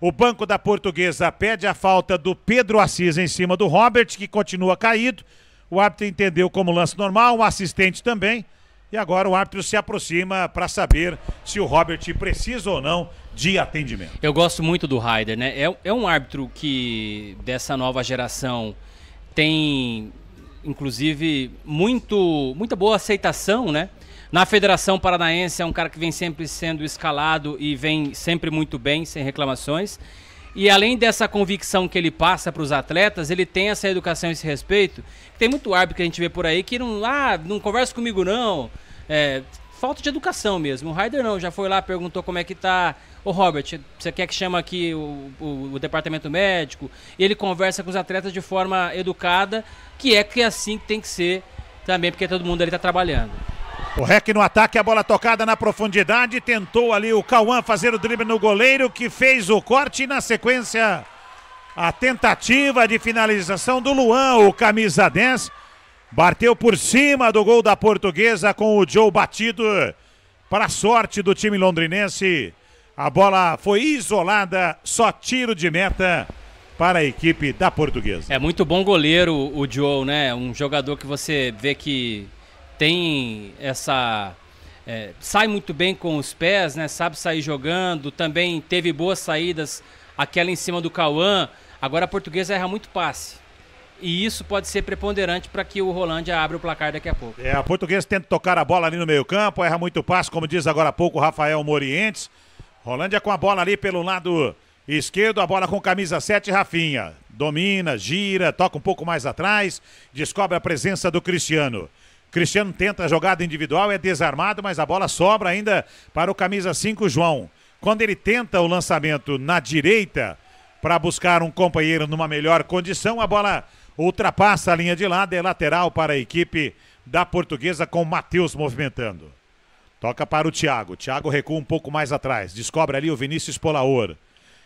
O banco da Portuguesa pede a falta do Pedro Assis em cima do Robert, que continua caído. O árbitro entendeu como lance normal, o assistente também. E agora o árbitro se aproxima para saber se o Robert precisa ou não de atendimento. Eu gosto muito do Ryder, né? É, é um árbitro que, dessa nova geração, tem inclusive muito muita boa aceitação, né? Na Federação Paranaense é um cara que vem sempre sendo escalado e vem sempre muito bem, sem reclamações. E além dessa convicção que ele passa para os atletas, ele tem essa educação, esse respeito. Tem muito árbitro que a gente vê por aí que não, ah, não conversa comigo não. É, falta de educação mesmo. O Raider não, já foi lá, perguntou como é que tá. Ô Robert, você quer que chama aqui o, o, o departamento médico? Ele conversa com os atletas de forma educada, que é que é assim que tem que ser também, porque todo mundo ali tá trabalhando. O REC no ataque, a bola tocada na profundidade, tentou ali o Cauã fazer o drible no goleiro, que fez o corte e na sequência a tentativa de finalização do Luan, o camisa 10. Bateu por cima do gol da portuguesa com o Joe batido. Para a sorte do time londrinense, a bola foi isolada, só tiro de meta para a equipe da portuguesa. É muito bom goleiro o Joe, né? Um jogador que você vê que tem essa. É, sai muito bem com os pés, né? Sabe sair jogando, também teve boas saídas, aquela em cima do Cauã. Agora a portuguesa erra muito passe. E isso pode ser preponderante para que o Rolândia abra o placar daqui a pouco. É, a portuguesa tenta tocar a bola ali no meio-campo, erra muito passo, como diz agora há pouco o Rafael Morientes. Rolândia com a bola ali pelo lado esquerdo, a bola com camisa 7, Rafinha. Domina, gira, toca um pouco mais atrás, descobre a presença do Cristiano. Cristiano tenta a jogada individual, é desarmado, mas a bola sobra ainda para o camisa 5, João. Quando ele tenta o lançamento na direita para buscar um companheiro numa melhor condição, a bola ultrapassa a linha de lado, é lateral para a equipe da Portuguesa com Matheus movimentando. Toca para o Thiago. Thiago recua um pouco mais atrás. Descobre ali o Vinícius Polaor.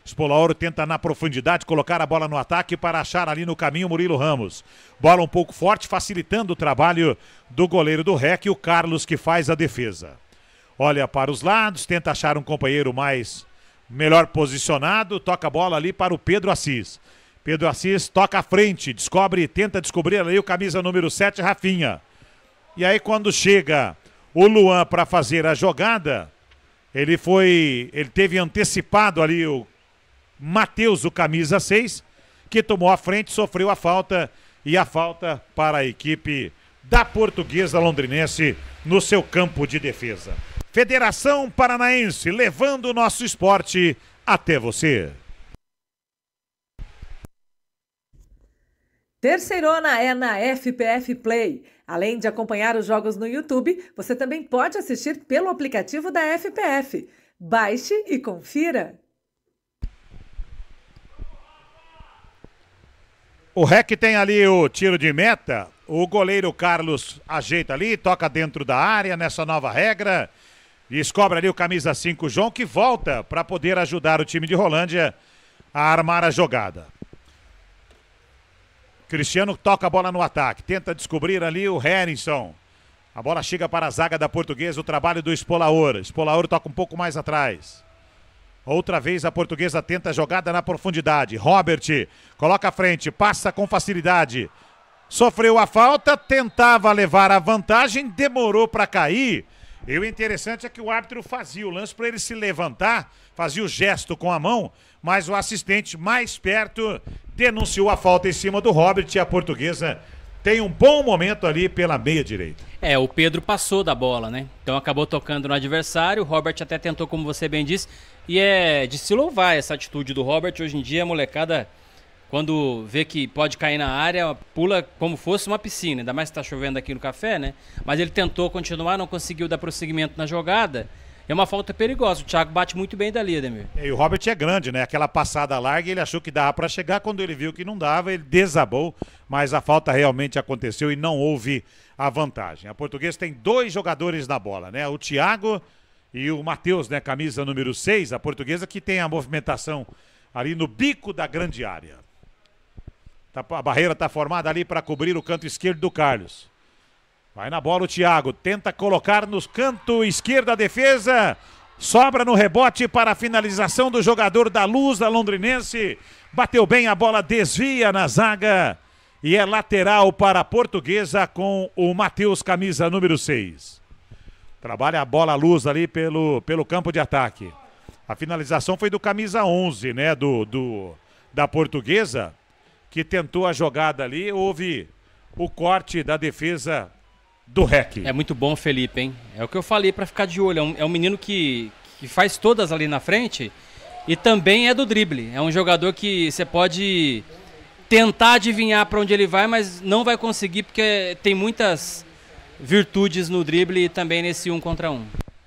Spolaoro tenta na profundidade colocar a bola no ataque para achar ali no caminho Murilo Ramos. Bola um pouco forte, facilitando o trabalho do goleiro do REC, o Carlos, que faz a defesa. Olha para os lados, tenta achar um companheiro mais melhor posicionado, toca a bola ali para o Pedro Assis. Pedro Assis toca à frente, descobre, tenta descobrir ali o camisa número 7, Rafinha. E aí quando chega o Luan para fazer a jogada, ele foi, ele teve antecipado ali o Matheus, o camisa 6, que tomou a frente, sofreu a falta e a falta para a equipe da Portuguesa Londrinense no seu campo de defesa. Federação Paranaense levando o nosso esporte até você. Terceirona é na FPF Play. Além de acompanhar os jogos no YouTube, você também pode assistir pelo aplicativo da FPF. Baixe e confira. O REC tem ali o tiro de meta. O goleiro Carlos ajeita ali, toca dentro da área nessa nova regra. Descobre ali o camisa 5 João, que volta para poder ajudar o time de Rolândia a armar a jogada. Cristiano toca a bola no ataque, tenta descobrir ali o Henningson. A bola chega para a zaga da portuguesa, o trabalho do Espolaor. Espolaor toca um pouco mais atrás. Outra vez a portuguesa tenta a jogada na profundidade. Robert coloca a frente, passa com facilidade. Sofreu a falta, tentava levar a vantagem, demorou para cair. E o interessante é que o árbitro fazia o lance para ele se levantar, fazia o gesto com a mão, mas o assistente mais perto denunciou a falta em cima do Robert e a portuguesa tem um bom momento ali pela meia direita. É, o Pedro passou da bola, né? Então acabou tocando no adversário. O Robert até tentou, como você bem disse, e é de se louvar essa atitude do Robert. Hoje em dia, a molecada quando vê que pode cair na área, pula como fosse uma piscina, ainda mais que está chovendo aqui no café, né? Mas ele tentou continuar, não conseguiu dar prosseguimento na jogada. É uma falta perigosa. O Thiago bate muito bem dali, Ademir. É, e o Robert é grande, né? Aquela passada larga, ele achou que dava para chegar. Quando ele viu que não dava, ele desabou. Mas a falta realmente aconteceu e não houve a vantagem. A Portuguesa tem dois jogadores na bola, né? O Thiago e o Matheus, né? Camisa número 6. A Portuguesa que tem a movimentação ali no bico da grande área. Tá, a barreira está formada ali para cobrir o canto esquerdo do Carlos. Vai na bola o Thiago, tenta colocar no canto esquerdo a defesa. Sobra no rebote para a finalização do jogador da Luz, da Londrinense. Bateu bem a bola, desvia na zaga. E é lateral para a portuguesa com o Matheus, camisa número 6. Trabalha a bola à luz ali pelo, pelo campo de ataque. A finalização foi do camisa 11, né? Do, do, da portuguesa que tentou a jogada ali, houve o corte da defesa do REC. É muito bom, Felipe, hein? É o que eu falei para ficar de olho. É um, é um menino que, que faz todas ali na frente e também é do drible. É um jogador que você pode tentar adivinhar para onde ele vai, mas não vai conseguir porque tem muitas virtudes no drible e também nesse um contra um.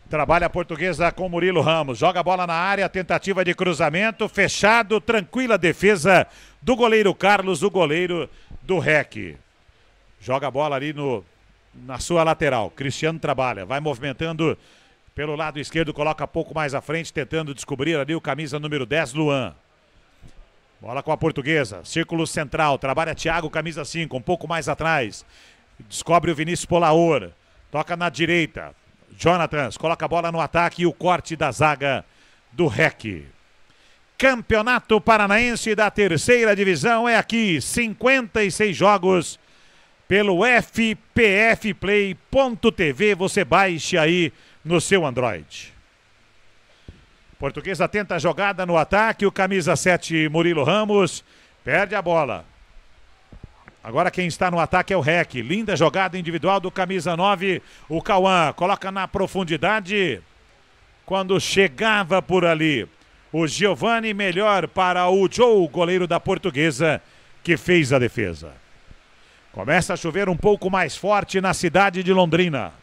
Trabalha a portuguesa com Murilo Ramos. Joga a bola na área, tentativa de cruzamento, fechado, tranquila defesa do goleiro Carlos, o goleiro do REC. Joga a bola ali no, na sua lateral. Cristiano trabalha, vai movimentando pelo lado esquerdo, coloca pouco mais à frente, tentando descobrir ali o camisa número 10, Luan. Bola com a portuguesa, círculo central, trabalha Thiago, camisa 5, um pouco mais atrás. Descobre o Vinícius Polaor, toca na direita. Jonathan coloca a bola no ataque e o corte da zaga do REC. Campeonato Paranaense da terceira divisão é aqui, 56 jogos pelo fpfplay.tv. Você baixe aí no seu Android. Portuguesa tenta a jogada no ataque, o camisa 7 Murilo Ramos perde a bola. Agora quem está no ataque é o Rec. Linda jogada individual do camisa 9, o Cauã. Coloca na profundidade. Quando chegava por ali, o Giovani melhor para o Joe, goleiro da Portuguesa, que fez a defesa. Começa a chover um pouco mais forte na cidade de Londrina.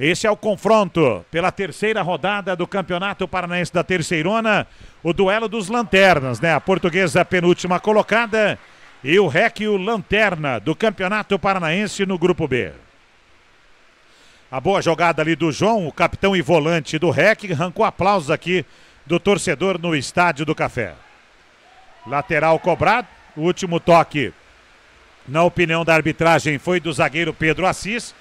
Esse é o confronto pela terceira rodada do Campeonato Paranaense da Terceirona, o duelo dos lanternas, né? A portuguesa penúltima colocada e o REC o Lanterna do Campeonato Paranaense no Grupo B. A boa jogada ali do João, o capitão e volante do REC, arrancou aplausos aqui do torcedor no Estádio do Café. Lateral cobrado, o último toque, na opinião da arbitragem, foi do zagueiro Pedro Assis.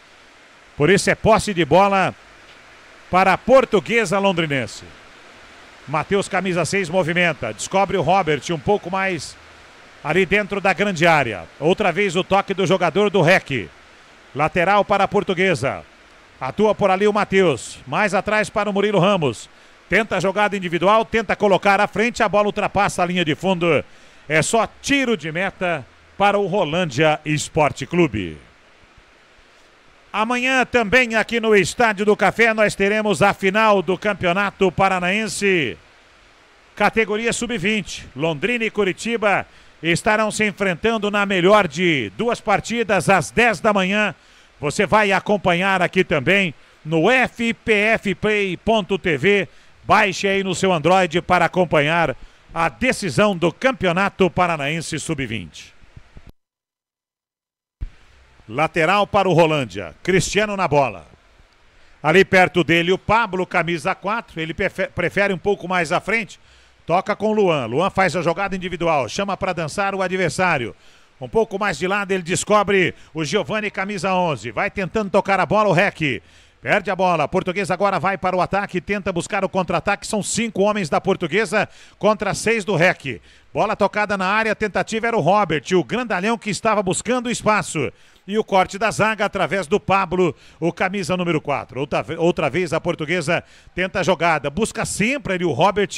Por isso é posse de bola para a portuguesa londrinense. Matheus, camisa 6, movimenta. Descobre o Robert um pouco mais ali dentro da grande área. Outra vez o toque do jogador do REC. Lateral para a portuguesa. Atua por ali o Matheus. Mais atrás para o Murilo Ramos. Tenta a jogada individual, tenta colocar à frente, a bola ultrapassa a linha de fundo. É só tiro de meta para o Rolândia Esporte Clube. Amanhã também aqui no Estádio do Café nós teremos a final do Campeonato Paranaense, categoria sub-20, Londrina e Curitiba estarão se enfrentando na melhor de duas partidas às 10 da manhã. Você vai acompanhar aqui também no fpfplay.tv. Baixe aí no seu Android para acompanhar a decisão do Campeonato Paranaense Sub-20. Lateral para o Rolândia. Cristiano na bola. Ali perto dele o Pablo, camisa 4. Ele prefere um pouco mais à frente Toca com Luan. Luan faz a jogada individual, chama para dançar o adversário. Um pouco mais de lado ele descobre o Giovani, camisa 11. Vai tentando tocar a bola, o Rec. Perde a bola. A portuguesa agora vai para o ataque, tenta buscar o contra-ataque. São cinco homens da portuguesa contra seis do REC. Bola tocada na área, tentativa era o Robert, o grandalhão que estava buscando espaço. E o corte da zaga através do Pablo, o camisa número 4. Outra, outra vez a portuguesa tenta a jogada. Busca sempre ali o Robert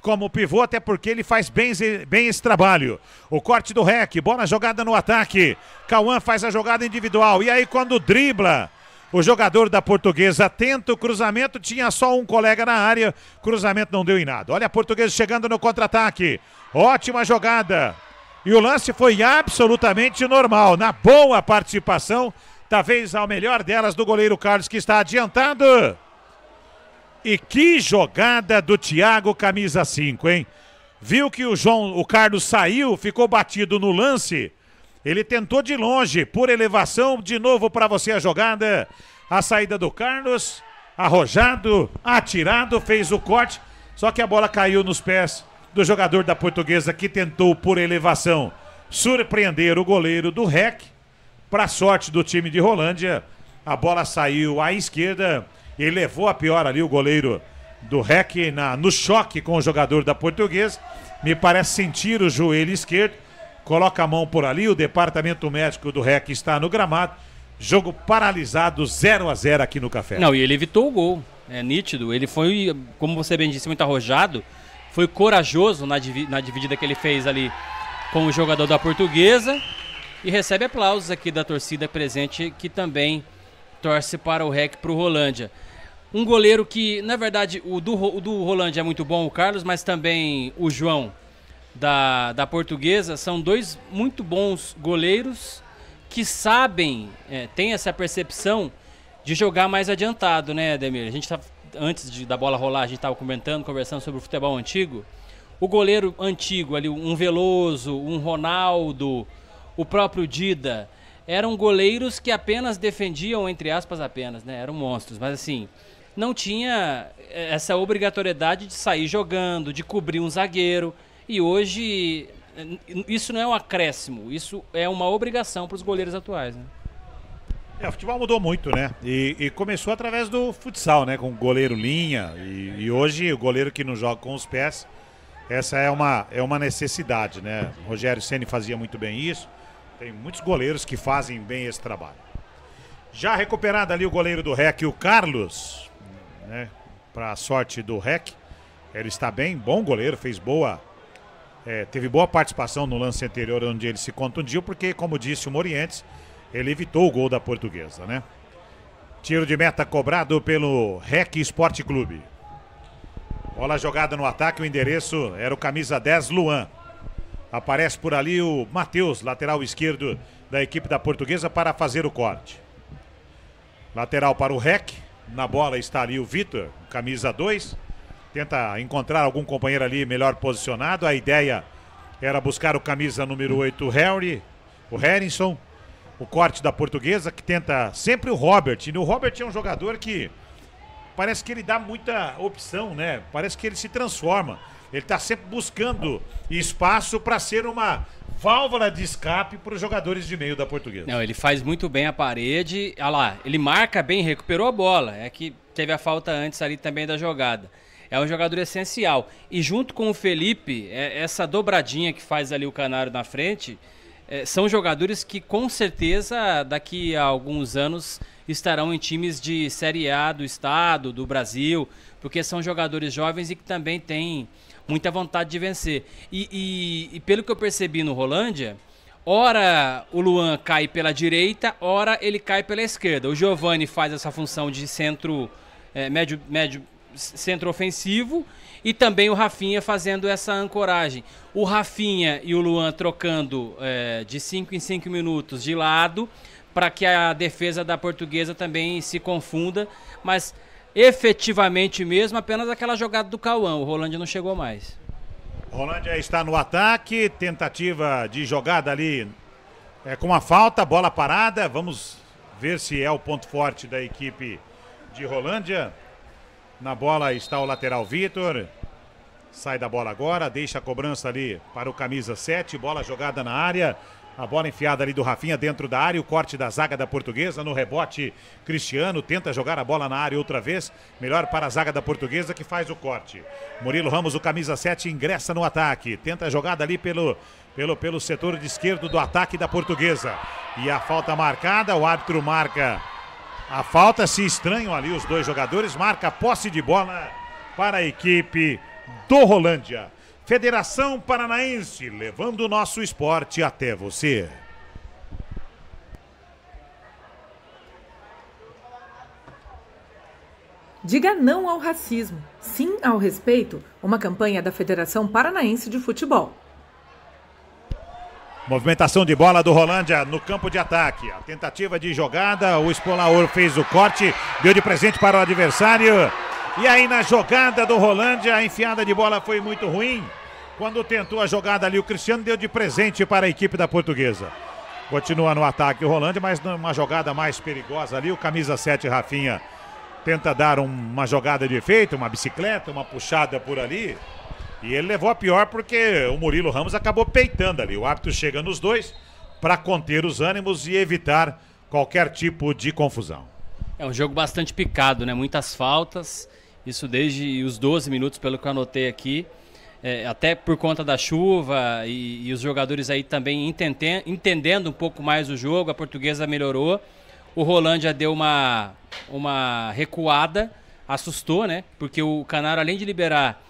como pivô, até porque ele faz bem, bem esse trabalho. O corte do Rec, bola jogada no ataque. Cauã faz a jogada individual. E aí quando dribla. O jogador da portuguesa tenta o cruzamento, tinha só um colega na área, cruzamento não deu em nada. Olha a portuguesa chegando no contra-ataque. Ótima jogada. E o lance foi absolutamente normal. Na boa participação, talvez ao melhor delas do goleiro Carlos, que está adiantado. E que jogada do Thiago, camisa 5, hein? Viu que o João, o Carlos saiu, ficou batido no lance. Ele tentou de longe, por elevação, de novo para você a jogada. A saída do Carlos, arrojado, atirado, fez o corte, só que a bola caiu nos pés do jogador da Portuguesa que tentou por elevação surpreender o goleiro do REC. Para sorte do time de Rolândia, a bola saiu à esquerda e levou a pior ali o goleiro do REC na, no choque com o jogador da Portuguesa. Me parece sentir o joelho esquerdo. Coloca a mão por ali, o departamento médico do REC está no gramado. Jogo paralisado, 0 a 0 aqui no Café. Não, e ele evitou o gol. É nítido. Ele foi, como você bem disse, muito arrojado foi corajoso na, divi na dividida que ele fez ali com o jogador da Portuguesa e recebe aplausos aqui da torcida presente que também torce para o REC para o Rolândia. Um goleiro que, na verdade, o do, o do Rolândia é muito bom, o Carlos, mas também o João da, da Portuguesa são dois muito bons goleiros que sabem, é, têm essa percepção de jogar mais adiantado, né, Demir? A gente tá, antes de, da bola rolar, a gente estava comentando, conversando sobre o futebol antigo. O goleiro antigo ali, um Veloso, um Ronaldo, o próprio Dida, eram goleiros que apenas defendiam, entre aspas, apenas, né? Eram monstros, mas assim, não tinha eh, essa obrigatoriedade de sair jogando, de cobrir um zagueiro. E hoje, isso não é um acréscimo, isso é uma obrigação para os goleiros atuais, né? É, o futebol mudou muito, né? E, e, começou através do futsal, né? Com goleiro linha. E, e, hoje o goleiro que não joga com os pés, essa é uma, é uma necessidade, né? O Rogério Ceni fazia muito bem isso. Tem muitos goleiros que fazem bem esse trabalho. Já recuperado ali o goleiro do REC, o Carlos, né? Para a sorte do REC. Ele está bem, bom goleiro, fez boa. É, teve boa participação no lance anterior onde ele se contundiu, porque, como disse o Morientes, ele evitou o gol da portuguesa, né? Tiro de meta cobrado pelo REC Esporte Clube. Bola jogada no ataque, o endereço era o camisa 10, Luan. Aparece por ali o Matheus, lateral esquerdo da equipe da portuguesa, para fazer o corte. Lateral para o REC. Na bola está ali o Vitor, camisa 2. Tenta encontrar algum companheiro ali melhor posicionado. A ideia era buscar o camisa número 8, o Harry, o Harrison o corte da portuguesa, que tenta sempre o Robert. E o Robert é um jogador que parece que ele dá muita opção, né? Parece que ele se transforma. Ele está sempre buscando espaço para ser uma válvula de escape para os jogadores de meio da portuguesa. Não, ele faz muito bem a parede. Olha lá, ele marca bem, recuperou a bola. É que teve a falta antes ali também da jogada. É um jogador essencial. E junto com o Felipe, é essa dobradinha que faz ali o Canário na frente, é, são jogadores que com certeza daqui a alguns anos estarão em times de Série A do Estado, do Brasil, porque são jogadores jovens e que também têm muita vontade de vencer. E, e, e pelo que eu percebi no Rolândia, ora o Luan cai pela direita, ora ele cai pela esquerda. O Giovani faz essa função de centro, é, médio, médio centro ofensivo e também o Rafinha fazendo essa ancoragem. O Rafinha e o Luan trocando é, de 5 em 5 minutos de lado para que a defesa da portuguesa também se confunda, mas efetivamente mesmo apenas aquela jogada do Cauã, o Rolândia não chegou mais. Rolândia está no ataque, tentativa de jogada ali é, com a falta, bola parada. Vamos ver se é o ponto forte da equipe de Rolândia. Na bola está o lateral Vitor. Sai da bola agora, deixa a cobrança ali para o camisa 7, bola jogada na área. A bola enfiada ali do Rafinha dentro da área, o corte da zaga da portuguesa no rebote. Cristiano tenta jogar a bola na área outra vez. Melhor para a zaga da portuguesa que faz o corte. Murilo Ramos, o camisa 7, ingressa no ataque. Tenta a jogada ali pelo, pelo, pelo setor de esquerdo do ataque da portuguesa. E a falta marcada, o árbitro marca a falta. Se estranham ali os dois jogadores, marca posse de bola para a equipe do Rolândia. Federação Paranaense, levando o nosso esporte até você. Diga não ao racismo, sim ao respeito, uma campanha da Federação Paranaense de Futebol. Movimentação de bola do Rolândia no campo de ataque. A tentativa de jogada, o Espolaor fez o corte, deu de presente para o adversário. E aí na jogada do Rolândia, a enfiada de bola foi muito ruim. Quando tentou a jogada ali, o Cristiano deu de presente para a equipe da portuguesa. Continua no ataque o Rolândia, mas numa jogada mais perigosa ali, o camisa 7 Rafinha tenta dar uma jogada de efeito, uma bicicleta, uma puxada por ali. E ele levou a pior porque o Murilo Ramos acabou peitando ali. O árbitro chega nos dois para conter os ânimos e evitar qualquer tipo de confusão. É um jogo bastante picado, né? Muitas faltas. Isso desde os 12 minutos, pelo que eu anotei aqui. É, até por conta da chuva e, e os jogadores aí também entendendo, entendendo um pouco mais o jogo, a portuguesa melhorou. O Rolândia deu uma, uma recuada, assustou, né? Porque o Canaro, além de liberar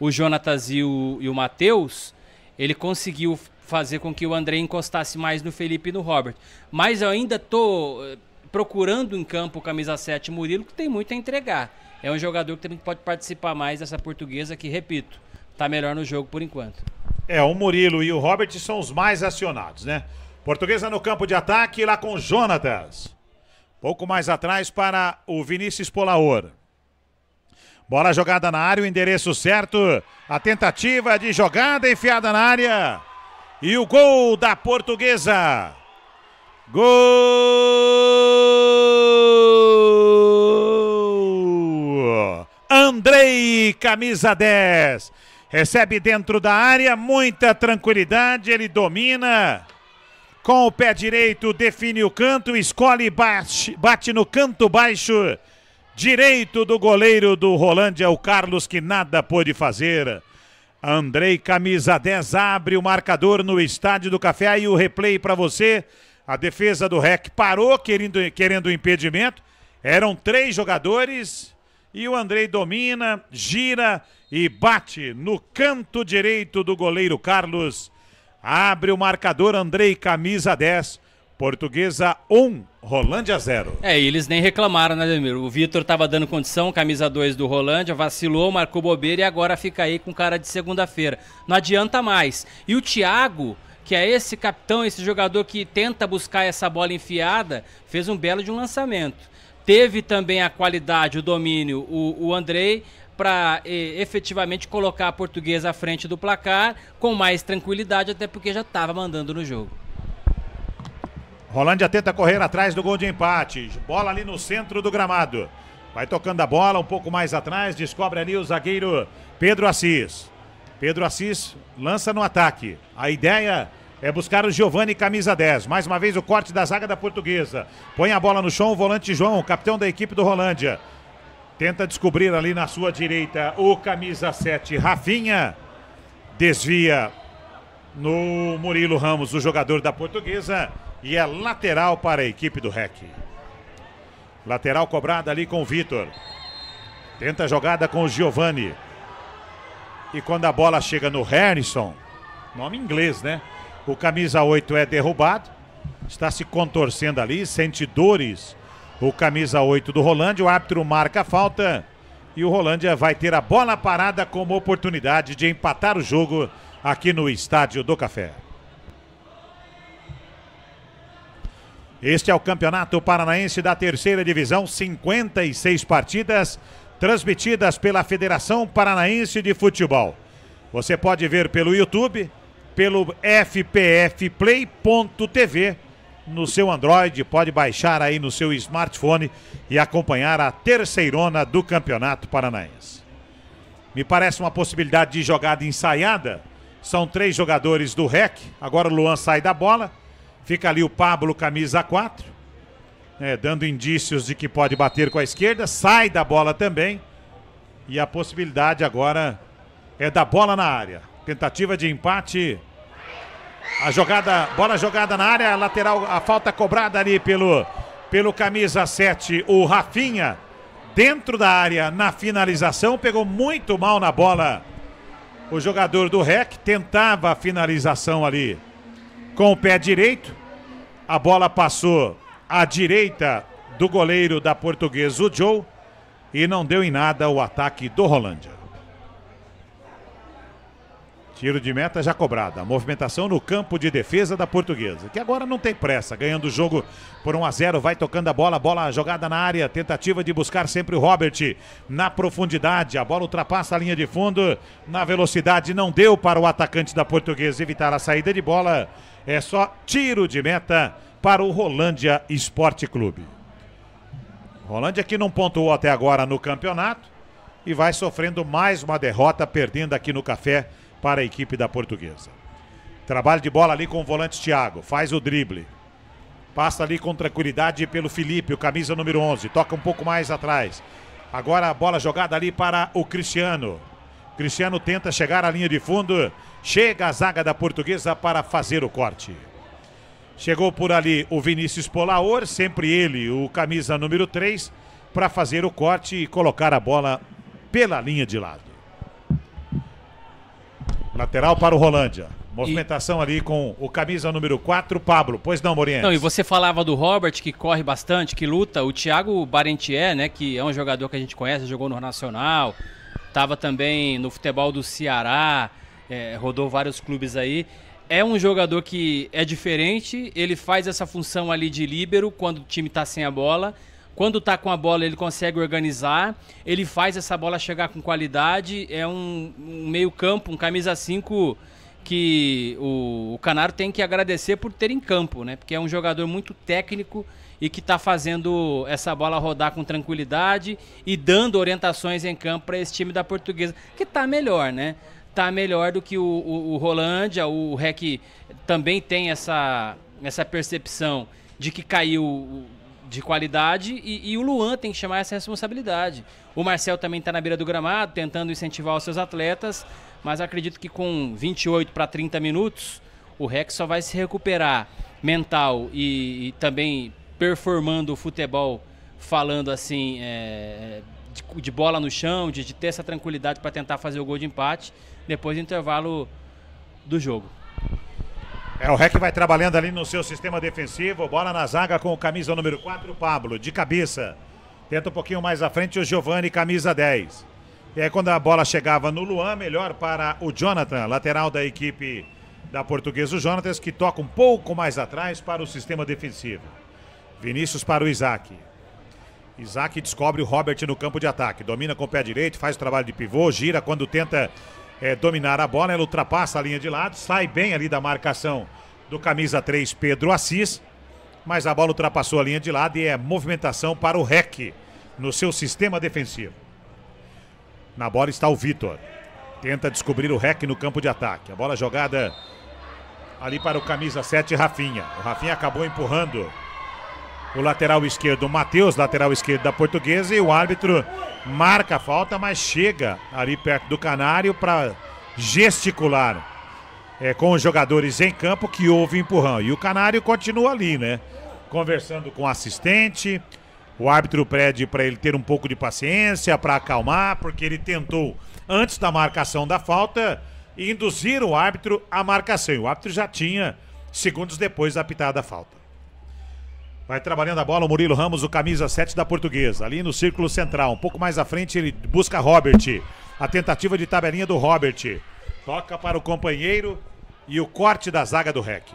o Jonatas e o, e o Matheus, ele conseguiu fazer com que o André encostasse mais no Felipe e no Robert. Mas eu ainda tô eh, procurando em campo o camisa 7 Murilo, que tem muito a entregar é um jogador que também pode participar mais dessa portuguesa que, repito, está melhor no jogo por enquanto. É, o Murilo e o Robert são os mais acionados, né? Portuguesa no campo de ataque, lá com Jonatas. Pouco mais atrás para o Vinícius Polaor. Bola jogada na área, o endereço certo. A tentativa de jogada enfiada na área. E o gol da Portuguesa. Gol! Andrei, camisa 10. Recebe dentro da área, muita tranquilidade, ele domina. Com o pé direito, define o canto, escolhe e bate, bate no canto baixo. Direito do goleiro do Rolândia, é o Carlos, que nada pôde fazer. Andrei, camisa 10, abre o marcador no estádio do Café. aí o replay para você. A defesa do REC parou querendo, querendo o impedimento. Eram três jogadores e o Andrei domina, gira e bate no canto direito do goleiro Carlos. Abre o marcador Andrei, camisa 10. Portuguesa 1, Rolândia 0. É, eles nem reclamaram, né, Demir? O Vitor estava dando condição, camisa 2 do Rolândia, vacilou, marcou bobeira e agora fica aí com cara de segunda-feira. Não adianta mais. E o Thiago, que é esse capitão, esse jogador que tenta buscar essa bola enfiada, fez um belo de um lançamento teve também a qualidade, o domínio, o, o Andrei, para eh, efetivamente colocar a portuguesa à frente do placar com mais tranquilidade, até porque já estava mandando no jogo. Rolândia tenta correr atrás do gol de empate. Bola ali no centro do gramado. Vai tocando a bola um pouco mais atrás, descobre ali o zagueiro Pedro Assis. Pedro Assis lança no ataque. A ideia é buscar o Giovani, camisa 10. Mais uma vez o corte da zaga da portuguesa. Põe a bola no chão o volante João, capitão da equipe do Rolândia. Tenta descobrir ali na sua direita o camisa 7, Rafinha. Desvia no Murilo Ramos, o jogador da portuguesa. E é lateral para a equipe do REC. Lateral cobrada ali com o Vitor. Tenta a jogada com o Giovani. E quando a bola chega no Harrison, nome inglês, né? O camisa 8 é derrubado, está se contorcendo ali, sente dores. O camisa 8 do Rolândia, o árbitro marca a falta e o Rolândia vai ter a bola parada como oportunidade de empatar o jogo aqui no Estádio do Café. Este é o Campeonato Paranaense da Terceira Divisão, 56 partidas transmitidas pela Federação Paranaense de Futebol. Você pode ver pelo YouTube, pelo fpfplay.tv no seu Android, pode baixar aí no seu smartphone e acompanhar a terceirona do Campeonato Paranaense. Me parece uma possibilidade de jogada ensaiada. São três jogadores do REC. Agora o Luan sai da bola. Fica ali o Pablo, camisa 4. Né, dando indícios de que pode bater com a esquerda. Sai da bola também. E a possibilidade agora é da bola na área. Tentativa de empate. A jogada, bola jogada na área, lateral, a falta cobrada ali pelo, pelo camisa 7, o Rafinha. Dentro da área, na finalização, pegou muito mal na bola. O jogador do REC tentava a finalização ali com o pé direito. A bola passou à direita do goleiro da portuguesa, o Joe, e não deu em nada o ataque do Rolândia. Tiro de meta já cobrada. A movimentação no campo de defesa da Portuguesa, que agora não tem pressa, ganhando o jogo por 1 a 0, vai tocando a bola, bola jogada na área, tentativa de buscar sempre o Robert na profundidade. A bola ultrapassa a linha de fundo, na velocidade não deu para o atacante da Portuguesa evitar a saída de bola. É só tiro de meta para o Rolândia Esporte Clube. Rolândia que não pontuou até agora no campeonato e vai sofrendo mais uma derrota, perdendo aqui no Café para a equipe da Portuguesa. Trabalho de bola ali com o volante Thiago, faz o drible. Passa ali com tranquilidade pelo Felipe, o camisa número 11, toca um pouco mais atrás. Agora a bola jogada ali para o Cristiano. Cristiano tenta chegar à linha de fundo, chega a zaga da Portuguesa para fazer o corte. Chegou por ali o Vinícius Polaor, sempre ele, o camisa número 3, para fazer o corte e colocar a bola pela linha de lado. Lateral para o Rolândia. Movimentação e... ali com o camisa número 4, Pablo. Pois não, Morientes? Não, e você falava do Robert, que corre bastante, que luta. O Thiago Barentier, né, que é um jogador que a gente conhece, jogou no Nacional, estava também no futebol do Ceará, é, rodou vários clubes aí. É um jogador que é diferente, ele faz essa função ali de líbero quando o time está sem a bola, quando tá com a bola, ele consegue organizar, ele faz essa bola chegar com qualidade. É um, um meio-campo, um camisa 5 que o, o Canaro tem que agradecer por ter em campo, né? Porque é um jogador muito técnico e que está fazendo essa bola rodar com tranquilidade e dando orientações em campo para esse time da Portuguesa, que está melhor, né? Tá melhor do que o, o, o Rolândia, o REC também tem essa, essa percepção de que caiu de qualidade e, e, o Luan tem que chamar essa responsabilidade. O Marcel também está na beira do gramado, tentando incentivar os seus atletas, mas acredito que com 28 para 30 minutos, o Rex só vai se recuperar mental e, e também performando o futebol, falando assim, é, de, de, bola no chão, de, de ter essa tranquilidade para tentar fazer o gol de empate depois do intervalo do jogo. É, o Rec vai trabalhando ali no seu sistema defensivo. Bola na zaga com o camisa número 4, Pablo, de cabeça. Tenta um pouquinho mais à frente o Giovani, camisa 10. E aí, quando a bola chegava no Luan, melhor para o Jonathan, lateral da equipe da Portuguesa. O Jonathan que toca um pouco mais atrás para o sistema defensivo. Vinícius para o Isaac. Isaac descobre o Robert no campo de ataque. Domina com o pé direito, faz o trabalho de pivô, gira quando tenta é, dominar a bola, ela ultrapassa a linha de lado, sai bem ali da marcação do camisa 3 Pedro Assis, mas a bola ultrapassou a linha de lado e é movimentação para o REC no seu sistema defensivo. Na bola está o Vitor. Tenta descobrir o REC no campo de ataque. A bola jogada ali para o camisa 7 Rafinha. O Rafinha acabou empurrando o lateral esquerdo, o Matheus, lateral esquerdo da Portuguesa, e o árbitro marca a falta, mas chega ali perto do Canário para gesticular é, com os jogadores em campo que houve empurrão. E o Canário continua ali, né? Conversando com o assistente. O árbitro pede para ele ter um pouco de paciência, para acalmar, porque ele tentou, antes da marcação da falta, induzir o árbitro à marcação. E o árbitro já tinha segundos depois da pitada da falta. Vai trabalhando a bola o Murilo Ramos, o camisa 7 da Portuguesa, ali no círculo central. Um pouco mais à frente ele busca Robert. A tentativa de tabelinha do Robert. Toca para o companheiro e o corte da zaga do REC.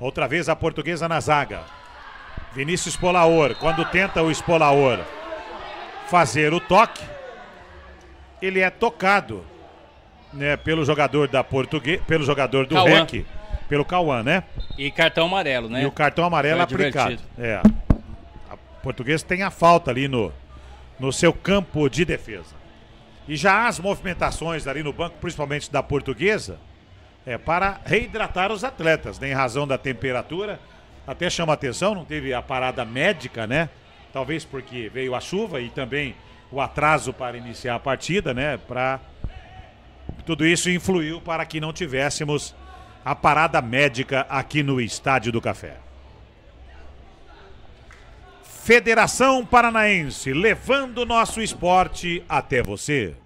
Outra vez a portuguesa na zaga. Vinícius Polaor, quando tenta o Spolaor fazer o toque, ele é tocado né, pelo jogador da portuguesa, pelo jogador do Cauã. REC pelo Cauã, né? E cartão amarelo, né? E o cartão amarelo é aplicado. É. O português tem a falta ali no, no seu campo de defesa. E já as movimentações ali no banco, principalmente da portuguesa, é para reidratar os atletas, né? em razão da temperatura. Até chama atenção, não teve a parada médica, né? Talvez porque veio a chuva e também o atraso para iniciar a partida, né? Para tudo isso influiu para que não tivéssemos a parada médica aqui no Estádio do Café. Federação Paranaense, levando nosso esporte até você.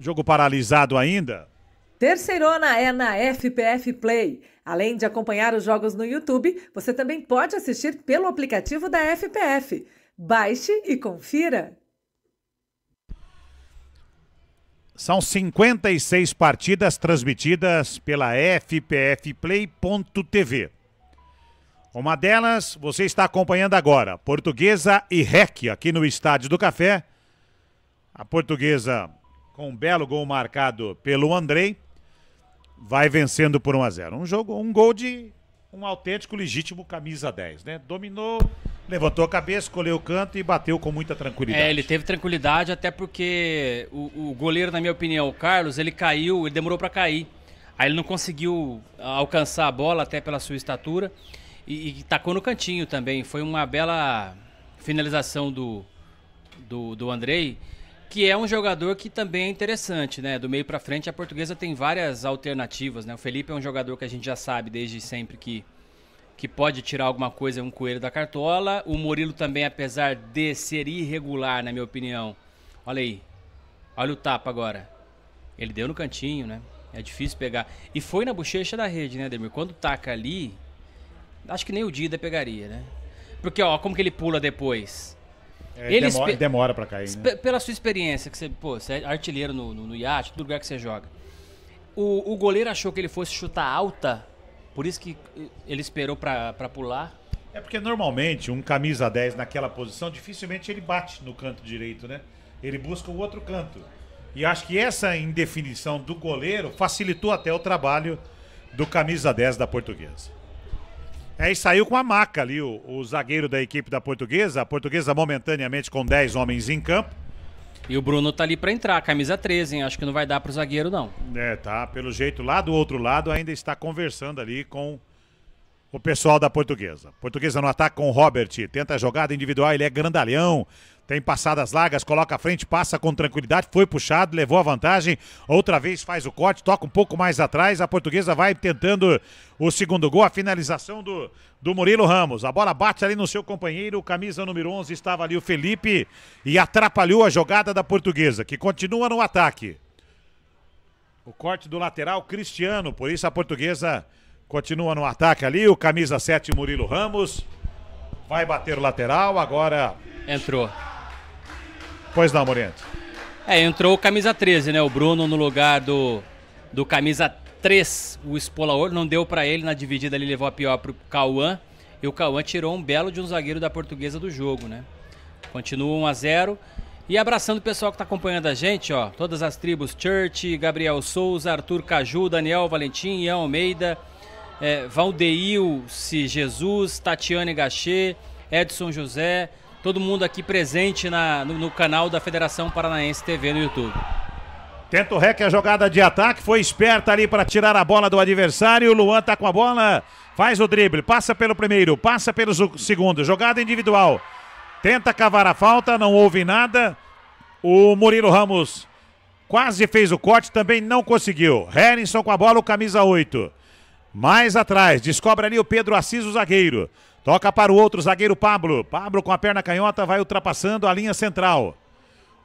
Jogo paralisado ainda. Terceirona é na FPF Play. Além de acompanhar os jogos no YouTube, você também pode assistir pelo aplicativo da FPF. Baixe e confira. São 56 partidas transmitidas pela FPF Play.tv. Uma delas você está acompanhando agora, Portuguesa e REC, aqui no Estádio do Café. A Portuguesa com um belo gol marcado pelo Andrei vai vencendo por 1 a 0 Um jogo, um gol de um autêntico, legítimo camisa 10, né? Dominou, levantou a cabeça, escolheu o canto e bateu com muita tranquilidade. É, ele teve tranquilidade até porque o, o goleiro, na minha opinião, o Carlos, ele caiu, ele demorou para cair. Aí ele não conseguiu alcançar a bola até pela sua estatura e, e tacou no cantinho também. Foi uma bela finalização do, do, do Andrei. Que é um jogador que também é interessante, né? Do meio para frente, a portuguesa tem várias alternativas, né? O Felipe é um jogador que a gente já sabe desde sempre que, que pode tirar alguma coisa, um coelho da cartola. O Murilo também, apesar de ser irregular, na minha opinião. Olha aí. Olha o tapa agora. Ele deu no cantinho, né? É difícil pegar. E foi na bochecha da rede, né, Demir? Quando taca ali, acho que nem o Dida pegaria, né? Porque, ó, como que ele pula depois? É, eles demora, demora para cair. Né? Pela sua experiência, que você, pô, você é artilheiro no, no, no iate, todo lugar que você joga. O, o goleiro achou que ele fosse chutar alta, por isso que eh, ele esperou para pular. É porque normalmente um camisa 10 naquela posição, dificilmente ele bate no canto direito, né? Ele busca o outro canto. E acho que essa indefinição do goleiro facilitou até o trabalho do camisa 10 da portuguesa. É, e saiu com a maca ali o, o zagueiro da equipe da Portuguesa. A Portuguesa momentaneamente com 10 homens em campo. E o Bruno tá ali para entrar, camisa 13, hein? Acho que não vai dar pro zagueiro, não. É, tá. Pelo jeito, lá do outro lado, ainda está conversando ali com o pessoal da Portuguesa. Portuguesa no ataque com o Robert. Tenta a jogada individual, ele é grandalhão. Tem passadas largas, coloca à frente, passa com tranquilidade, foi puxado, levou a vantagem. Outra vez faz o corte, toca um pouco mais atrás. A portuguesa vai tentando o segundo gol, a finalização do, do Murilo Ramos. A bola bate ali no seu companheiro, camisa número 11 estava ali o Felipe e atrapalhou a jogada da portuguesa, que continua no ataque. O corte do lateral Cristiano, por isso a portuguesa continua no ataque ali. O camisa 7 Murilo Ramos vai bater o lateral, agora. Entrou. Pois não, Morento. É, entrou o camisa 13, né? O Bruno no lugar do, do camisa 3, o Spolaor. Não deu para ele, na dividida ele levou a pior pro Cauã. E o Cauã tirou um belo de um zagueiro da portuguesa do jogo, né? Continua 1 a 0 e abraçando o pessoal que está acompanhando a gente, ó. Todas as tribos: Church, Gabriel Souza, Arthur Caju, Daniel Valentim, Ian Almeida, é, Valdeilce Jesus, Tatiane Gachê, Edson José, todo mundo aqui presente na, no, no canal da Federação Paranaense TV no YouTube. Tenta o rec, a jogada de ataque, foi esperta ali para tirar a bola do adversário. Luan tá com a bola, faz o drible, passa pelo primeiro, passa pelo segundo, jogada individual. Tenta cavar a falta, não houve nada. O Murilo Ramos quase fez o corte, também não conseguiu. Henderson com a bola, o camisa 8. Mais atrás, descobre ali o Pedro Assis, o zagueiro. Toca para o outro zagueiro Pablo. Pablo com a perna canhota vai ultrapassando a linha central.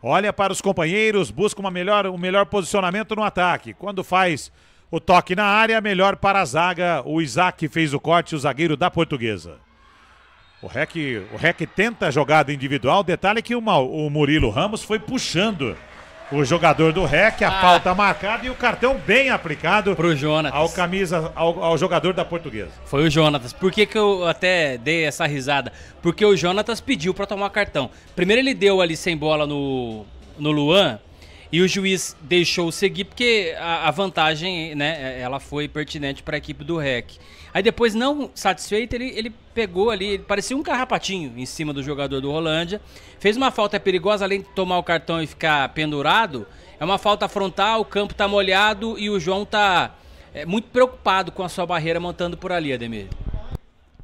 Olha para os companheiros, busca uma melhor, um melhor posicionamento no ataque. Quando faz o toque na área, melhor para a zaga. O Isaac fez o corte, o zagueiro da portuguesa. O REC, o REC tenta a jogada individual. Detalhe que o, o Murilo Ramos foi puxando o jogador do REC, a ah. falta marcada e o cartão bem aplicado pro Jonatas. Ao camisa, ao, ao, jogador da portuguesa. Foi o Jonatas. Por que, que eu até dei essa risada? Porque o Jonatas pediu para tomar cartão. Primeiro ele deu ali sem bola no, no Luan. E o juiz deixou seguir porque a, a vantagem, né, ela foi pertinente para a equipe do REC. Aí depois, não satisfeito, ele, ele pegou ali, parecia um carrapatinho em cima do jogador do Holândia. Fez uma falta perigosa, além de tomar o cartão e ficar pendurado. É uma falta frontal, o campo tá molhado e o João tá é, muito preocupado com a sua barreira montando por ali, Ademir.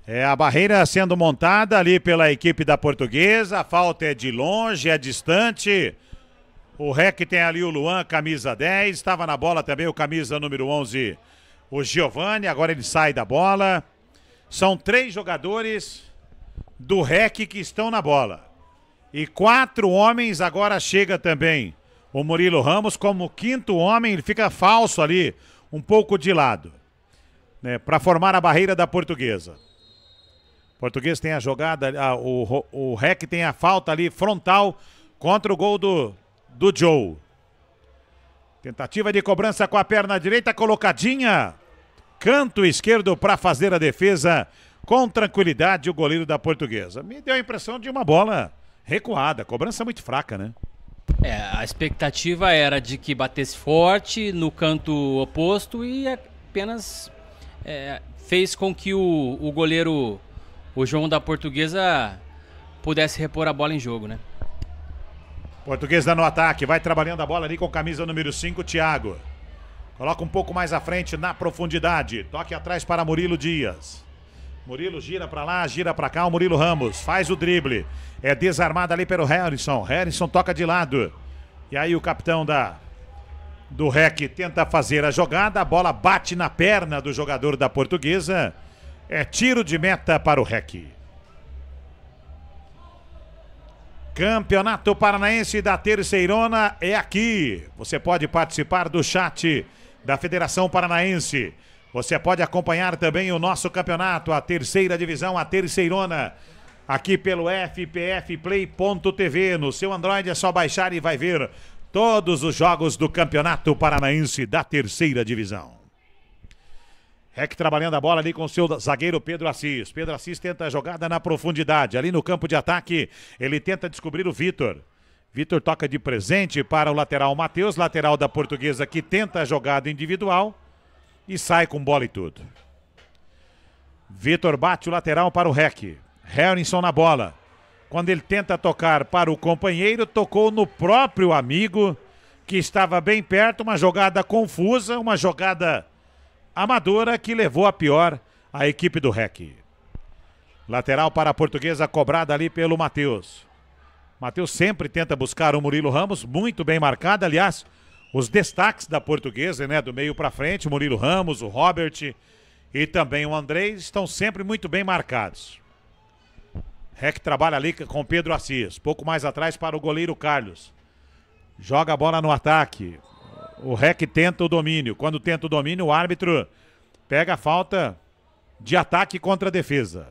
É a barreira sendo montada ali pela equipe da Portuguesa. A falta é de longe, é distante. O REC tem ali o Luan, camisa 10. Estava na bola também o camisa número 11, o Giovani, agora ele sai da bola. São três jogadores do REC que estão na bola. E quatro homens agora chega também. O Murilo Ramos, como quinto homem, ele fica falso ali, um pouco de lado, né, para formar a barreira da portuguesa. O português tem a jogada, a, o, o REC tem a falta ali frontal contra o gol do, do Joe. Tentativa de cobrança com a perna direita colocadinha. Canto esquerdo para fazer a defesa com tranquilidade o goleiro da Portuguesa. Me deu a impressão de uma bola recuada, cobrança muito fraca, né? É, a expectativa era de que batesse forte no canto oposto e apenas é, fez com que o, o goleiro, o João da Portuguesa, pudesse repor a bola em jogo, né? Português no ataque, vai trabalhando a bola ali com camisa número 5, Thiago. Coloca um pouco mais à frente na profundidade. Toque atrás para Murilo Dias. Murilo gira para lá, gira para cá. O Murilo Ramos faz o drible. É desarmado ali pelo Harrison. Harrison toca de lado. E aí o capitão da do REC tenta fazer a jogada. A bola bate na perna do jogador da Portuguesa. É tiro de meta para o REC. Campeonato Paranaense da Terceirona é aqui. Você pode participar do chat da Federação Paranaense. Você pode acompanhar também o nosso campeonato, a terceira divisão, a Terceirona, aqui pelo fpfplay.tv. No seu Android é só baixar e vai ver todos os jogos do Campeonato Paranaense da Terceira Divisão. Rec é trabalhando a bola ali com o seu zagueiro Pedro Assis. Pedro Assis tenta a jogada na profundidade. Ali no campo de ataque, ele tenta descobrir o Vitor. Vitor toca de presente para o lateral Matheus, lateral da portuguesa que tenta a jogada individual e sai com bola e tudo. Vitor bate o lateral para o Rec. Harrison na bola. Quando ele tenta tocar para o companheiro, tocou no próprio amigo que estava bem perto, uma jogada confusa, uma jogada amadora que levou a pior a equipe do REC. Lateral para a portuguesa cobrada ali pelo Matheus. Matheus sempre tenta buscar o Murilo Ramos, muito bem marcado. Aliás, os destaques da portuguesa, né? Do meio para frente, o Murilo Ramos, o Robert e também o Andrés estão sempre muito bem marcados. REC trabalha ali com Pedro Assis. Pouco mais atrás para o goleiro Carlos. Joga a bola no ataque. O REC tenta o domínio. Quando tenta o domínio, o árbitro pega a falta de ataque contra a defesa.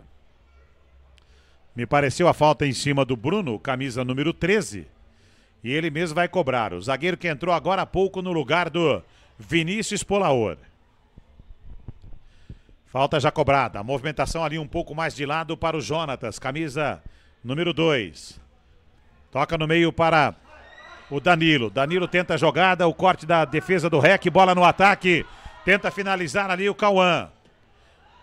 Me pareceu a falta em cima do Bruno, camisa número 13. E ele mesmo vai cobrar. O zagueiro que entrou agora há pouco no lugar do Vinícius Polaor. Falta já cobrada. A movimentação ali um pouco mais de lado para o Jonatas, camisa número 2. Toca no meio para o Danilo. Danilo tenta a jogada, o corte da defesa do REC, bola no ataque. Tenta finalizar ali o Cauã.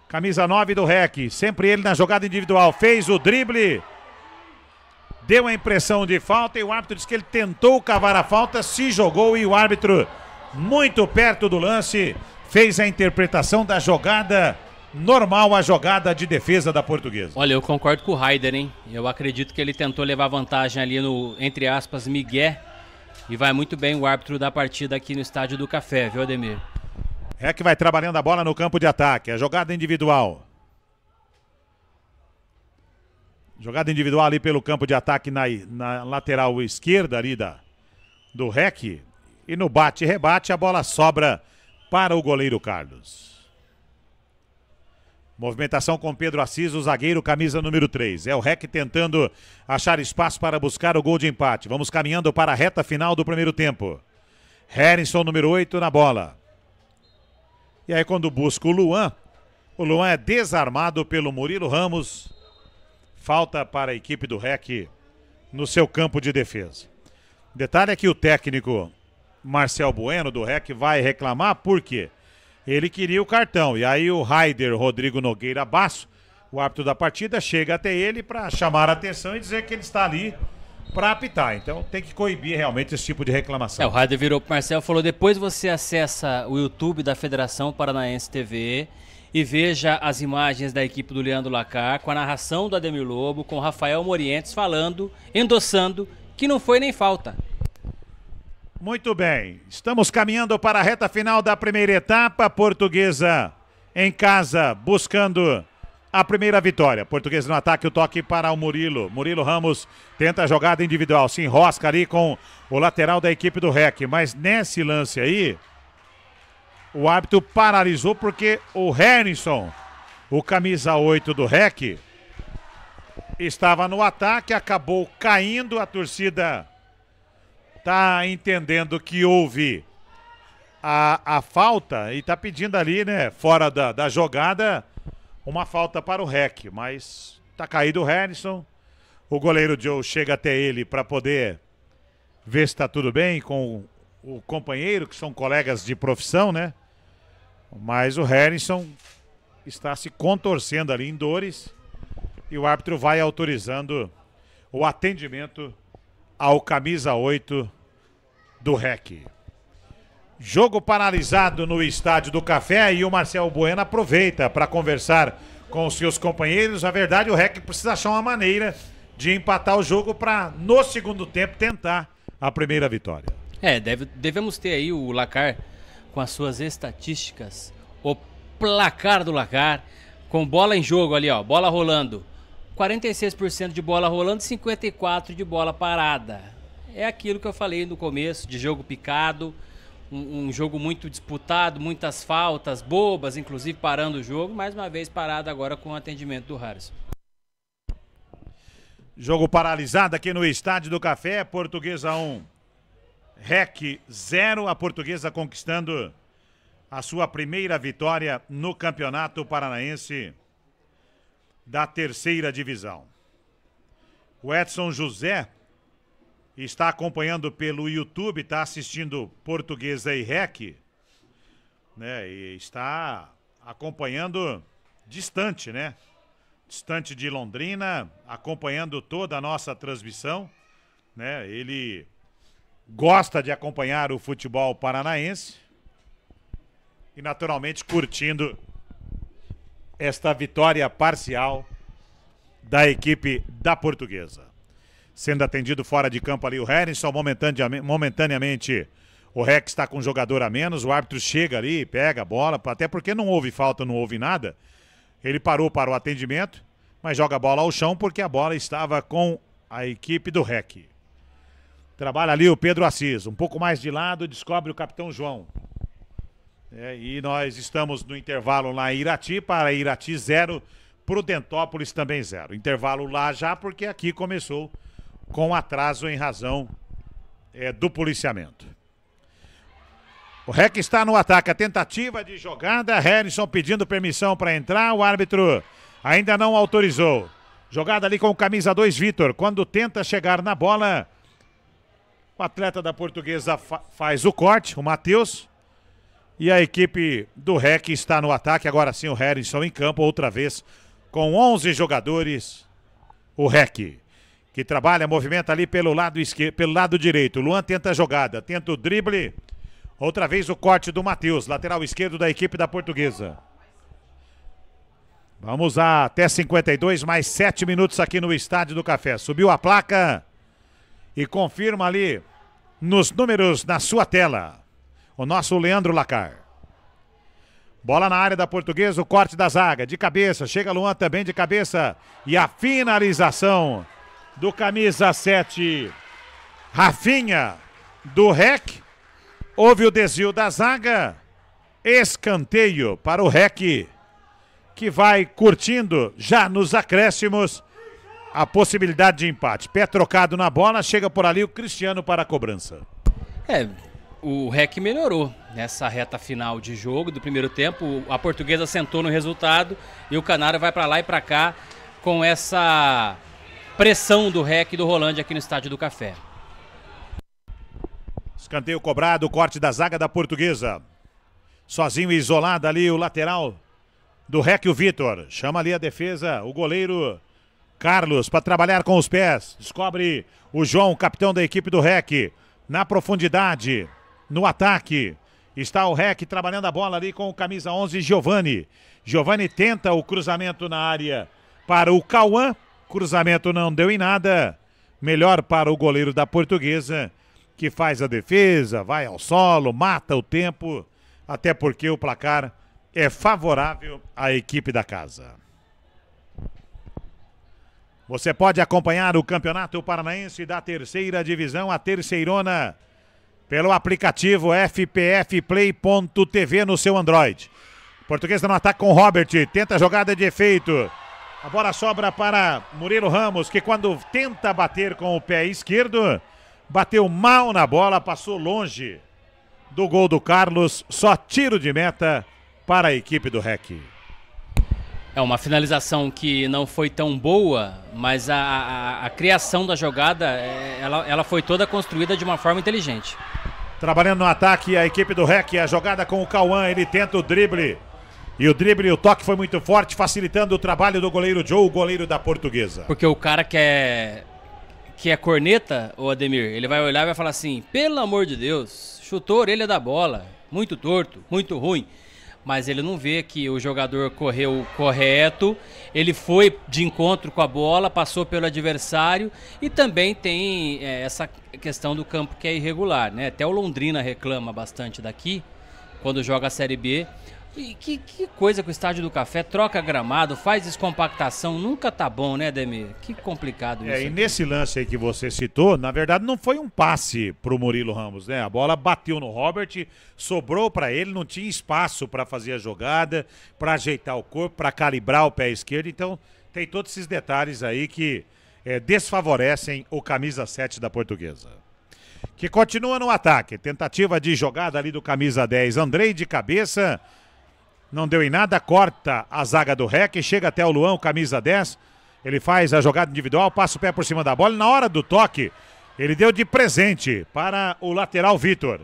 Camisa 9 do REC, sempre ele na jogada individual. Fez o drible, deu a impressão de falta e o árbitro disse que ele tentou cavar a falta, se jogou e o árbitro, muito perto do lance, fez a interpretação da jogada normal a jogada de defesa da portuguesa. Olha, eu concordo com o Raider, hein? Eu acredito que ele tentou levar vantagem ali no, entre aspas, Miguel e vai muito bem o árbitro da partida aqui no Estádio do Café, viu, Ademir? É que vai trabalhando a bola no campo de ataque. A é jogada individual. Jogada individual ali pelo campo de ataque na, na lateral esquerda ali da, do REC. E no bate-rebate a bola sobra para o goleiro Carlos. Movimentação com Pedro Assis, o zagueiro, camisa número 3. É o REC tentando achar espaço para buscar o gol de empate. Vamos caminhando para a reta final do primeiro tempo. Harrison, número 8, na bola. E aí, quando busca o Luan, o Luan é desarmado pelo Murilo Ramos. Falta para a equipe do REC no seu campo de defesa. Detalhe é que o técnico Marcel Bueno do REC vai reclamar, por quê? Porque ele queria o cartão. E aí o Raider Rodrigo Nogueira Basso, o árbitro da partida, chega até ele para chamar a atenção e dizer que ele está ali para apitar. Então tem que coibir realmente esse tipo de reclamação. É, o Raider virou pro Marcel e falou: depois você acessa o YouTube da Federação Paranaense TV e veja as imagens da equipe do Leandro Lacar com a narração do Ademir Lobo, com o Rafael Morientes falando, endossando que não foi nem falta. Muito bem, estamos caminhando para a reta final da primeira etapa. Portuguesa em casa buscando a primeira vitória. Portuguesa no ataque, o toque para o Murilo. Murilo Ramos tenta a jogada individual, se enrosca ali com o lateral da equipe do REC. Mas nesse lance aí, o árbitro paralisou porque o Hernison, o camisa 8 do REC, estava no ataque, acabou caindo a torcida tá entendendo que houve a, a falta e tá pedindo ali, né, fora da, da jogada, uma falta para o REC, mas tá caído o Harrison. O goleiro Joe chega até ele para poder ver se está tudo bem com o, o companheiro, que são colegas de profissão, né? Mas o Harrison está se contorcendo ali em dores e o árbitro vai autorizando o atendimento ao camisa 8 do REC. Jogo paralisado no Estádio do Café e o Marcel Bueno aproveita para conversar com os seus companheiros. A verdade, o REC precisa achar uma maneira de empatar o jogo para, no segundo tempo, tentar a primeira vitória. É, deve, devemos ter aí o Lacar com as suas estatísticas, o placar do Lacar, com bola em jogo ali, ó, bola rolando. 46% de bola rolando e 54% de bola parada é aquilo que eu falei no começo, de jogo picado, um, um, jogo muito disputado, muitas faltas, bobas, inclusive parando o jogo, mais uma vez parado agora com o atendimento do Harrison. Jogo paralisado aqui no Estádio do Café, Portuguesa 1, REC 0, a Portuguesa conquistando a sua primeira vitória no Campeonato Paranaense da terceira divisão. O Edson José está acompanhando pelo YouTube, está assistindo Portuguesa e Rec, né? E está acompanhando distante, né? Distante de Londrina, acompanhando toda a nossa transmissão, né? Ele gosta de acompanhar o futebol paranaense e naturalmente curtindo esta vitória parcial da equipe da Portuguesa sendo atendido fora de campo ali o Harrison, momentaneamente o Rex está com um jogador a menos, o árbitro chega ali, pega a bola, até porque não houve falta, não houve nada. Ele parou para o atendimento, mas joga a bola ao chão porque a bola estava com a equipe do REC. Trabalha ali o Pedro Assis, um pouco mais de lado, descobre o capitão João. É, e nós estamos no intervalo lá em Irati, para Irati zero, Prudentópolis também zero. Intervalo lá já, porque aqui começou com atraso em razão é, do policiamento. O REC está no ataque. A tentativa de jogada. Harrison pedindo permissão para entrar. O árbitro ainda não autorizou. Jogada ali com o camisa 2, Vitor. Quando tenta chegar na bola, o atleta da portuguesa fa faz o corte, o Matheus. E a equipe do REC está no ataque. Agora sim, o Harrison em campo, outra vez, com 11 jogadores. O REC que trabalha, movimenta ali pelo lado esquerdo, pelo lado direito. Luan tenta a jogada, tenta o drible. Outra vez o corte do Matheus, lateral esquerdo da equipe da Portuguesa. Vamos a até 52, mais 7 minutos aqui no Estádio do Café. Subiu a placa e confirma ali nos números na sua tela o nosso Leandro Lacar. Bola na área da Portuguesa, o corte da zaga, de cabeça, chega Luan também de cabeça e a finalização do camisa 7, Rafinha, do REC. Houve o desvio da zaga. Escanteio para o REC, que vai curtindo já nos acréscimos a possibilidade de empate. Pé trocado na bola, chega por ali o Cristiano para a cobrança. É, o REC melhorou nessa reta final de jogo do primeiro tempo. A portuguesa sentou no resultado e o Canário vai para lá e para cá com essa pressão do REC do Rolândia aqui no Estádio do Café. Escanteio cobrado, corte da zaga da portuguesa. Sozinho e isolado ali o lateral do REC, o Vitor. Chama ali a defesa, o goleiro Carlos para trabalhar com os pés. Descobre o João, capitão da equipe do REC. Na profundidade, no ataque. Está o REC trabalhando a bola ali com o camisa 11, Giovani. Giovani tenta o cruzamento na área para o Cauã. Cruzamento não deu em nada. Melhor para o goleiro da Portuguesa, que faz a defesa, vai ao solo, mata o tempo, até porque o placar é favorável à equipe da casa. Você pode acompanhar o Campeonato Paranaense da Terceira Divisão, a Terceirona, pelo aplicativo fpfplay.tv no seu Android. Portuguesa no ataque com Robert, tenta a jogada de efeito. A bola sobra para Murilo Ramos, que quando tenta bater com o pé esquerdo, bateu mal na bola, passou longe do gol do Carlos, só tiro de meta para a equipe do REC. É uma finalização que não foi tão boa, mas a, a, a criação da jogada é, ela, ela foi toda construída de uma forma inteligente. Trabalhando no ataque, a equipe do REC, a jogada com o Cauã, ele tenta o drible. E o drible e o toque foi muito forte, facilitando o trabalho do goleiro Joe, o goleiro da portuguesa. Porque o cara que é, que é corneta, o Ademir, ele vai olhar e vai falar assim: pelo amor de Deus, chutou a orelha da bola. Muito torto, muito ruim. Mas ele não vê que o jogador correu correto, ele foi de encontro com a bola, passou pelo adversário e também tem é, essa questão do campo que é irregular, né? Até o Londrina reclama bastante daqui, quando joga a Série B, e que, que coisa com o estádio do café, troca gramado, faz descompactação, nunca tá bom, né, Demir? Que complicado é, isso. É, e nesse lance aí que você citou, na verdade não foi um passe pro Murilo Ramos, né? A bola bateu no Robert, sobrou para ele, não tinha espaço para fazer a jogada, para ajeitar o corpo, para calibrar o pé esquerdo, então tem todos esses detalhes aí que é, desfavorecem o camisa 7 da portuguesa. Que continua no ataque. Tentativa de jogada ali do camisa 10, Andrei de cabeça não deu em nada, corta a zaga do REC, chega até o Luan, camisa 10. Ele faz a jogada individual, passa o pé por cima da bola. E na hora do toque, ele deu de presente para o lateral Vitor.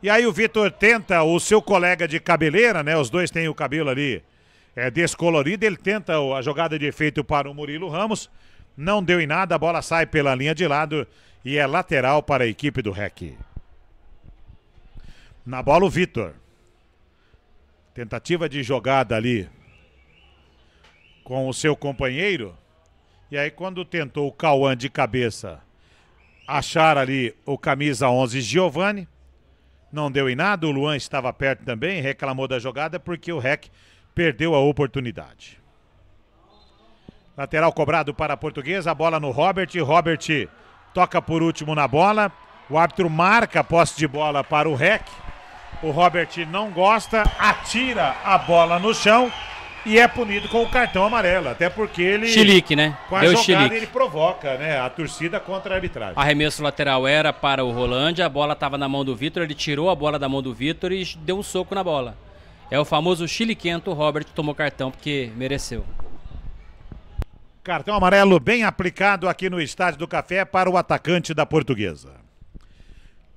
E aí o Vitor tenta o seu colega de cabeleira, né? Os dois têm o cabelo ali é, descolorido. Ele tenta a jogada de efeito para o Murilo Ramos. Não deu em nada, a bola sai pela linha de lado e é lateral para a equipe do REC. Na bola o Vitor. Tentativa de jogada ali com o seu companheiro. E aí, quando tentou o Cauã de cabeça achar ali o camisa 11 Giovani, não deu em nada. O Luan estava perto também, reclamou da jogada porque o REC perdeu a oportunidade. Lateral cobrado para a portuguesa, a bola no Robert. Robert toca por último na bola. O árbitro marca a posse de bola para o REC. O Robert não gosta, atira a bola no chão e é punido com o cartão amarelo, até porque ele chilique, né? Com a Deu jogada chilique. ele provoca, né, a torcida contra a arbitragem. Arremesso lateral era para o Rolândia, a bola estava na mão do Vitor, ele tirou a bola da mão do Vitor e deu um soco na bola. É o famoso chiliquento, o Robert tomou cartão porque mereceu. Cartão amarelo bem aplicado aqui no estádio do Café para o atacante da Portuguesa.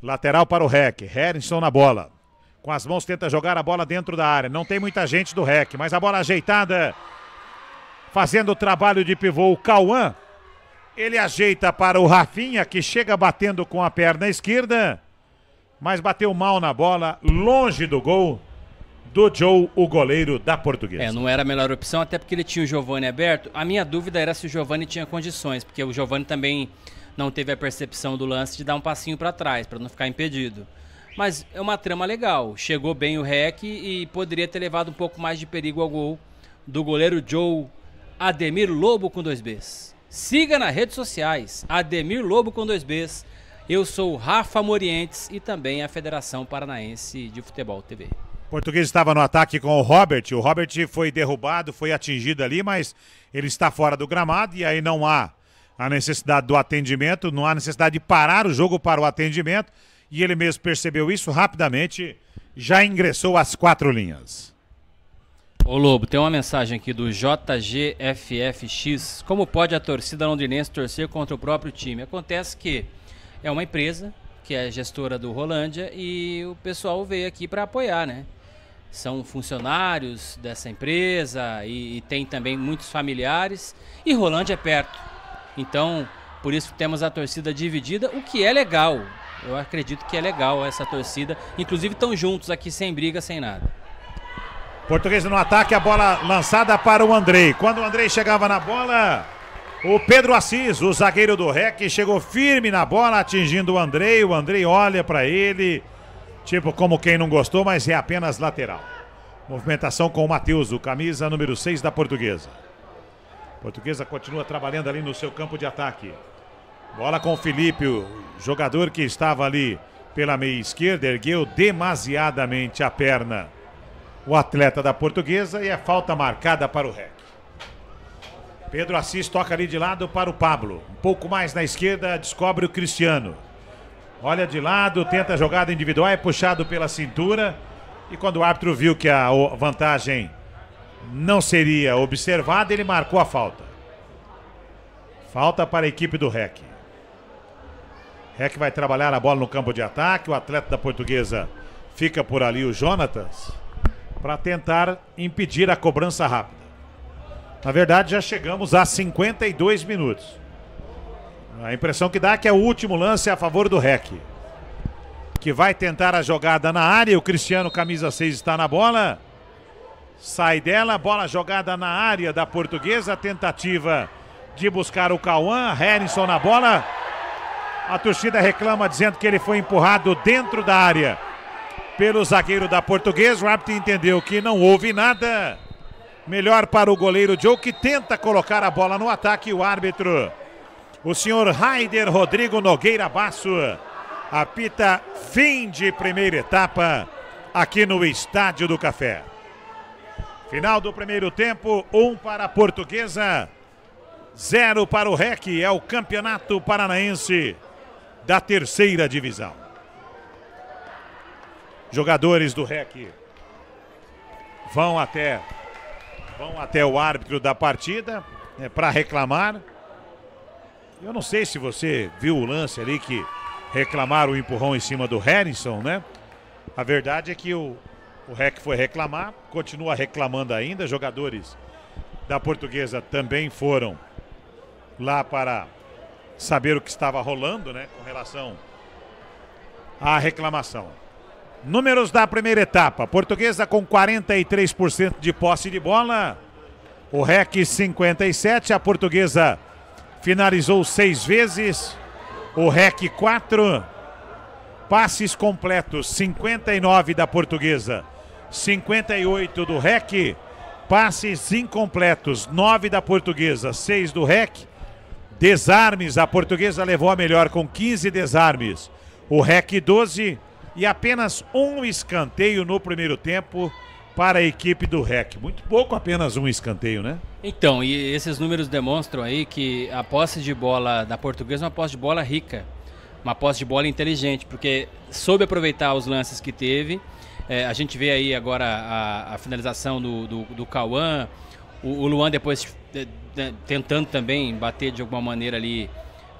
Lateral para o Rec, Harrison na bola. Com as mãos tenta jogar a bola dentro da área. Não tem muita gente do REC, mas a bola ajeitada. Fazendo o trabalho de pivô, o Cauã. Ele ajeita para o Rafinha, que chega batendo com a perna esquerda. Mas bateu mal na bola, longe do gol do Joe, o goleiro da Portuguesa. É, não era a melhor opção, até porque ele tinha o Giovani aberto. A minha dúvida era se o Giovani tinha condições, porque o Giovani também não teve a percepção do lance de dar um passinho para trás, para não ficar impedido. Mas é uma trama legal. Chegou bem o REC e poderia ter levado um pouco mais de perigo ao gol do goleiro Joe Ademir Lobo com dois Bs. Siga nas redes sociais, Ademir Lobo com dois Bs. Eu sou Rafa Morientes e também a Federação Paranaense de Futebol TV. O português estava no ataque com o Robert. O Robert foi derrubado, foi atingido ali, mas ele está fora do gramado e aí não há a necessidade do atendimento, não há necessidade de parar o jogo para o atendimento e ele mesmo percebeu isso rapidamente, já ingressou às quatro linhas. Ô Lobo, tem uma mensagem aqui do JGFFX. Como pode a torcida londinense torcer contra o próprio time? Acontece que é uma empresa que é gestora do Rolândia e o pessoal veio aqui para apoiar, né? São funcionários dessa empresa e, e, tem também muitos familiares e Rolândia é perto. Então, por isso temos a torcida dividida, o que é legal eu acredito que é legal essa torcida. Inclusive estão juntos aqui, sem briga, sem nada. Português no ataque, a bola lançada para o Andrei. Quando o Andrei chegava na bola, o Pedro Assis, o zagueiro do REC, chegou firme na bola, atingindo o Andrei. O Andrei olha para ele, tipo como quem não gostou, mas é apenas lateral. Movimentação com o Matheus, o camisa número 6 da Portuguesa. portuguesa continua trabalhando ali no seu campo de ataque. Bola com o Felipe, o jogador que estava ali pela meia esquerda, ergueu demasiadamente a perna o atleta da portuguesa e é falta marcada para o REC. Pedro Assis toca ali de lado para o Pablo. Um pouco mais na esquerda, descobre o Cristiano. Olha de lado, tenta a jogada individual, é puxado pela cintura. E quando o árbitro viu que a vantagem não seria observada, ele marcou a falta. Falta para a equipe do REC. Reck é vai trabalhar a bola no campo de ataque. O atleta da portuguesa fica por ali, o Jonatas, para tentar impedir a cobrança rápida. Na verdade, já chegamos a 52 minutos. A impressão que dá é que é o último lance a favor do REC. Que vai tentar a jogada na área. O Cristiano, camisa 6, está na bola. Sai dela, bola jogada na área da portuguesa. Tentativa de buscar o Cauã. Harrison na bola. A torcida reclama dizendo que ele foi empurrado dentro da área pelo zagueiro da Portuguesa. O árbitro entendeu que não houve nada. Melhor para o goleiro Joe, que tenta colocar a bola no ataque. O árbitro, o senhor Raider Rodrigo Nogueira Basso, apita fim de primeira etapa aqui no Estádio do Café. Final do primeiro tempo, um para a Portuguesa, zero para o REC. É o Campeonato Paranaense da terceira divisão. Jogadores do REC vão até vão até o árbitro da partida né, para reclamar. Eu não sei se você viu o lance ali que reclamaram o empurrão em cima do Harrison, né? A verdade é que o, o REC foi reclamar, continua reclamando ainda. Jogadores da Portuguesa também foram lá para saber o que estava rolando, né, com relação à reclamação. Números da primeira etapa: Portuguesa com 43% de posse de bola, o REC 57, a Portuguesa finalizou seis vezes, o REC 4. Passes completos: 59 da Portuguesa, 58 do REC. Passes incompletos: 9 da Portuguesa, 6 do REC Desarmes, a portuguesa levou a melhor com 15 desarmes. O REC 12 e apenas um escanteio no primeiro tempo para a equipe do REC. Muito pouco apenas um escanteio, né? Então, e esses números demonstram aí que a posse de bola da portuguesa é uma posse de bola rica, uma posse de bola inteligente, porque soube aproveitar os lances que teve. É, a gente vê aí agora a, a finalização do, do, do Cauã, o, o Luan depois tentando também bater de alguma maneira ali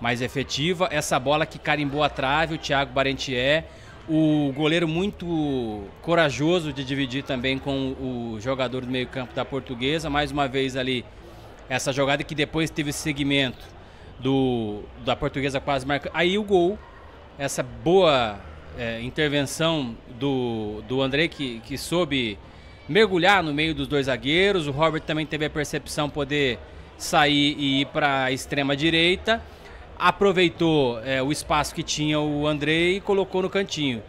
mais efetiva. Essa bola que carimbou a trave, o Thiago Barentier. O goleiro muito corajoso de dividir também com o jogador do meio-campo da Portuguesa. Mais uma vez ali, essa jogada que depois teve segmento do, da Portuguesa quase marca. Aí o gol, essa boa é, intervenção do, do André que, que soube mergulhar no meio dos dois zagueiros. O Robert também teve a percepção poder sair e ir para a extrema direita. Aproveitou é, o espaço que tinha o André e colocou no cantinho.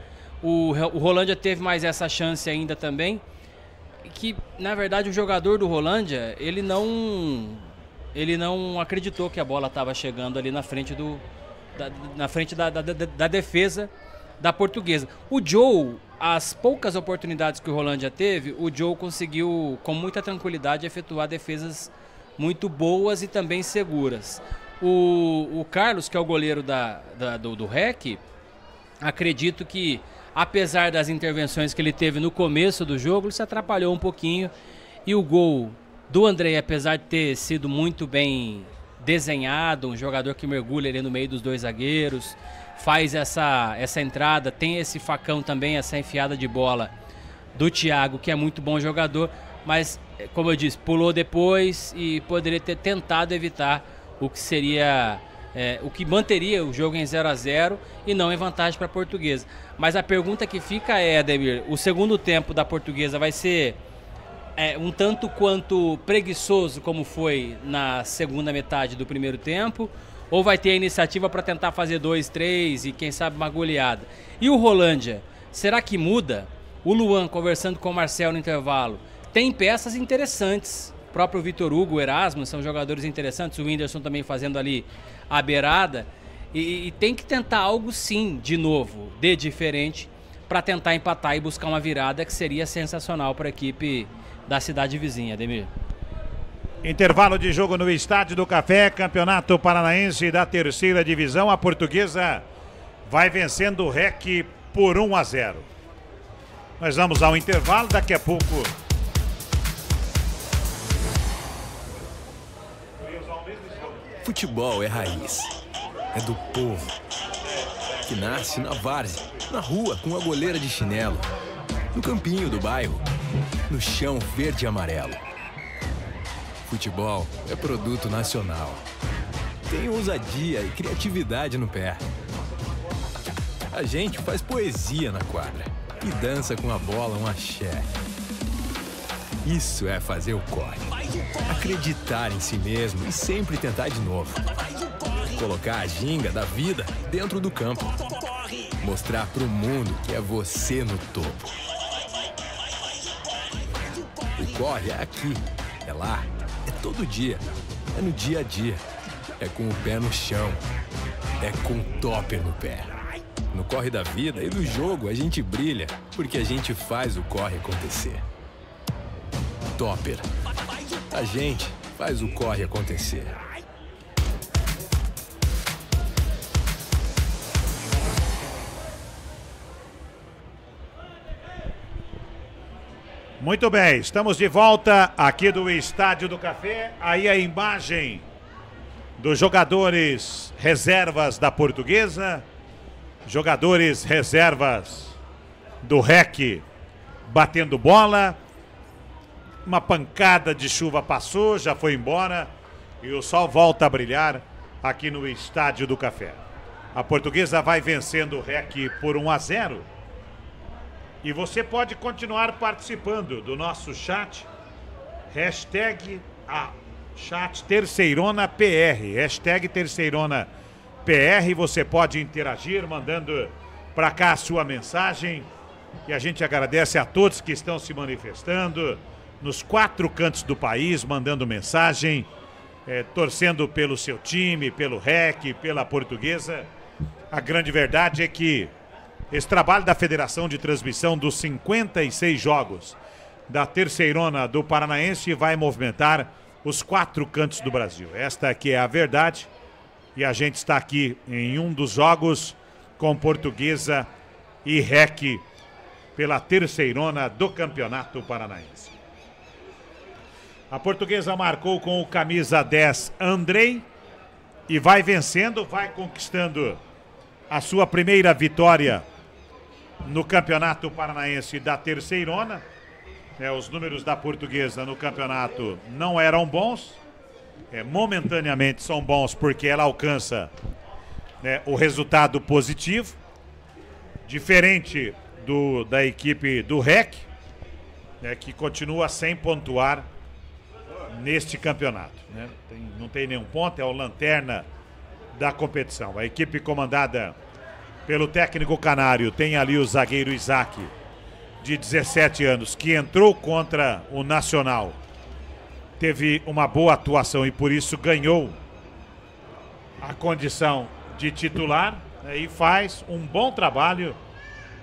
O, o Rolândia teve mais essa chance ainda também. Que, na verdade, o jogador do Rolândia, ele não ele não acreditou que a bola estava chegando ali na frente do da, na frente da, da, da, da defesa da portuguesa. O Joe as poucas oportunidades que o Rolândia teve, o Joe conseguiu com muita tranquilidade efetuar defesas muito boas e também seguras. O, o Carlos, que é o goleiro da, da do, do REC, acredito que, apesar das intervenções que ele teve no começo do jogo, ele se atrapalhou um pouquinho. E o gol do André, apesar de ter sido muito bem desenhado, um jogador que mergulha ali no meio dos dois zagueiros, faz essa, essa entrada, tem esse facão também, essa enfiada de bola do Thiago, que é muito bom jogador, mas, eh, como eu disse, pulou depois e poderia ter tentado evitar o que seria. É, o que manteria o jogo em 0 a 0 e não em vantagem para a portuguesa. Mas a pergunta que fica é, Ademir, o segundo tempo da portuguesa vai ser é, um tanto quanto preguiçoso como foi na segunda metade do primeiro tempo? Ou vai ter a iniciativa para tentar fazer dois, três e quem sabe uma goleada? E o Rolândia? Será que muda? O Luan, conversando com o Marcel no intervalo, tem peças interessantes. O próprio Vitor Hugo, o Erasmo, são jogadores interessantes. O Whindersson também fazendo ali a beirada. E, e tem que tentar algo sim, de novo, de diferente, para tentar empatar e buscar uma virada que seria sensacional para a equipe da cidade vizinha, Demir. Intervalo de jogo no Estádio do Café, Campeonato Paranaense da Terceira Divisão. A portuguesa vai vencendo o REC por 1 a 0. Nós vamos ao intervalo, daqui a pouco. Futebol é raiz, é do povo, que nasce na várzea, na rua com a goleira de chinelo, no campinho do bairro, no chão verde e amarelo. Futebol é produto nacional. Tem ousadia e criatividade no pé. A gente faz poesia na quadra e dança com a bola um axé. Isso é fazer o corre. Acreditar em si mesmo e sempre tentar de novo. Colocar a ginga da vida dentro do campo. Mostrar pro mundo que é você no topo. O corre é aqui, é lá todo dia. É no dia a dia. É com o pé no chão. É com o no pé. No corre da vida e do jogo a gente brilha, porque a gente faz o corre acontecer. Topper. A gente faz o corre acontecer. Muito bem, estamos de volta aqui do Estádio do Café. Aí a imagem dos jogadores reservas da Portuguesa, jogadores reservas do REC batendo bola. Uma pancada de chuva passou, já foi embora e o sol volta a brilhar aqui no Estádio do Café. A Portuguesa vai vencendo o REC por 1 a 0. E você pode continuar participando do nosso chat. Hashtag a chat Terceirona PR. Hashtag Terceirona PR. Você pode interagir mandando para cá a sua mensagem. E a gente agradece a todos que estão se manifestando nos quatro cantos do país, mandando mensagem, é, torcendo pelo seu time, pelo REC, pela portuguesa. A grande verdade é que esse trabalho da Federação de Transmissão dos 56 jogos da Terceirona do Paranaense vai movimentar os quatro cantos do Brasil. Esta aqui é a verdade. E a gente está aqui em um dos jogos com Portuguesa e REC pela terceirona do Campeonato Paranaense. A portuguesa marcou com o camisa 10 Andrei e vai vencendo, vai conquistando a sua primeira vitória no Campeonato Paranaense da Terceirona. É, os números da portuguesa no campeonato não eram bons. É, momentaneamente são bons porque ela alcança né, o resultado positivo. Diferente do, da equipe do REC, né, que continua sem pontuar neste campeonato. Né? Tem, não tem nenhum ponto, é o lanterna da competição. A equipe comandada pelo técnico canário, tem ali o zagueiro Isaac, de 17 anos, que entrou contra o Nacional. Teve uma boa atuação e por isso ganhou a condição de titular né, e faz um bom trabalho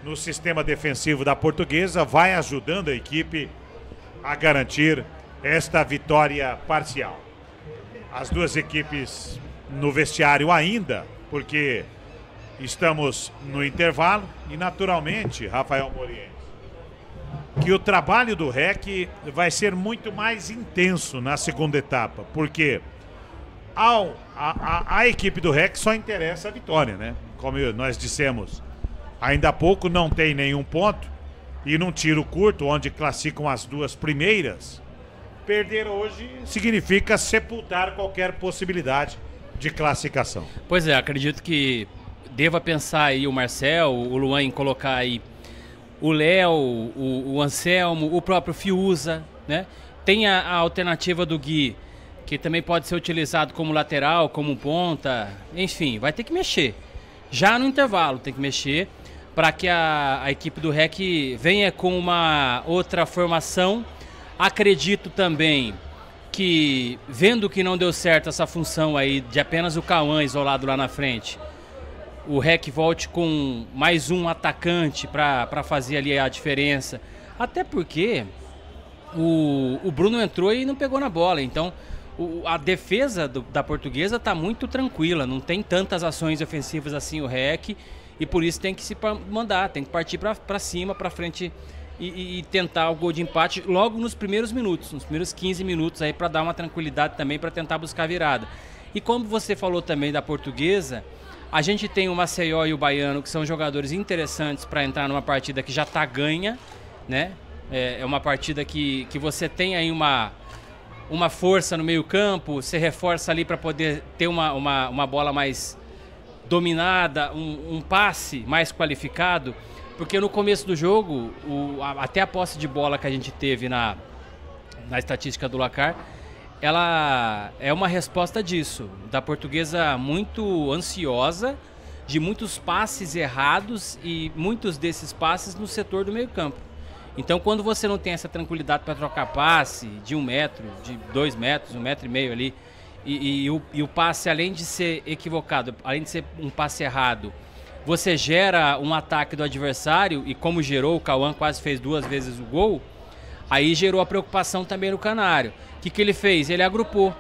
no sistema defensivo da Portuguesa, vai ajudando a equipe a garantir esta vitória parcial. As duas equipes no vestiário ainda, porque Estamos no intervalo e, naturalmente, Rafael Morientes, que o trabalho do REC vai ser muito mais intenso na segunda etapa, porque ao, a, a, a equipe do REC só interessa a vitória, né? Como nós dissemos ainda há pouco, não tem nenhum ponto e num tiro curto, onde classificam as duas primeiras, perder hoje significa sepultar qualquer possibilidade de classificação. Pois é, acredito que deva pensar aí o Marcel, o Luan em colocar aí o Léo, o, o, Anselmo, o próprio Fiuza, né? Tem a, a, alternativa do Gui, que também pode ser utilizado como lateral, como ponta, enfim, vai ter que mexer. Já no intervalo tem que mexer para que a, a equipe do REC venha com uma outra formação. Acredito também que, vendo que não deu certo essa função aí de apenas o Cauã isolado lá na frente, o REC volte com mais um atacante para fazer ali a diferença. Até porque o, o Bruno entrou e não pegou na bola. Então o, a defesa do, da portuguesa está muito tranquila. Não tem tantas ações ofensivas assim o REC. E por isso tem que se mandar, tem que partir para cima, para frente e, e, tentar o gol de empate logo nos primeiros minutos, nos primeiros 15 minutos aí para dar uma tranquilidade também para tentar buscar virada. E como você falou também da portuguesa, a gente tem o Maceió e o Baiano, que são jogadores interessantes para entrar numa partida que já está ganha, né? É, é uma partida que, que você tem aí uma, uma força no meio-campo, você reforça ali para poder ter uma, uma, uma bola mais dominada, um, um, passe mais qualificado, porque no começo do jogo, o, a, até a posse de bola que a gente teve na, na estatística do Lacar ela é uma resposta disso, da portuguesa muito ansiosa, de muitos passes errados e muitos desses passes no setor do meio-campo. Então, quando você não tem essa tranquilidade para trocar passe de um metro, de dois metros, um metro e meio ali, e, e, e, o, e o passe, além de ser equivocado, além de ser um passe errado, você gera um ataque do adversário, e como gerou, o Cauã quase fez duas vezes o gol Aí gerou a preocupação também no Canário. O que, que ele fez? Ele agrupou.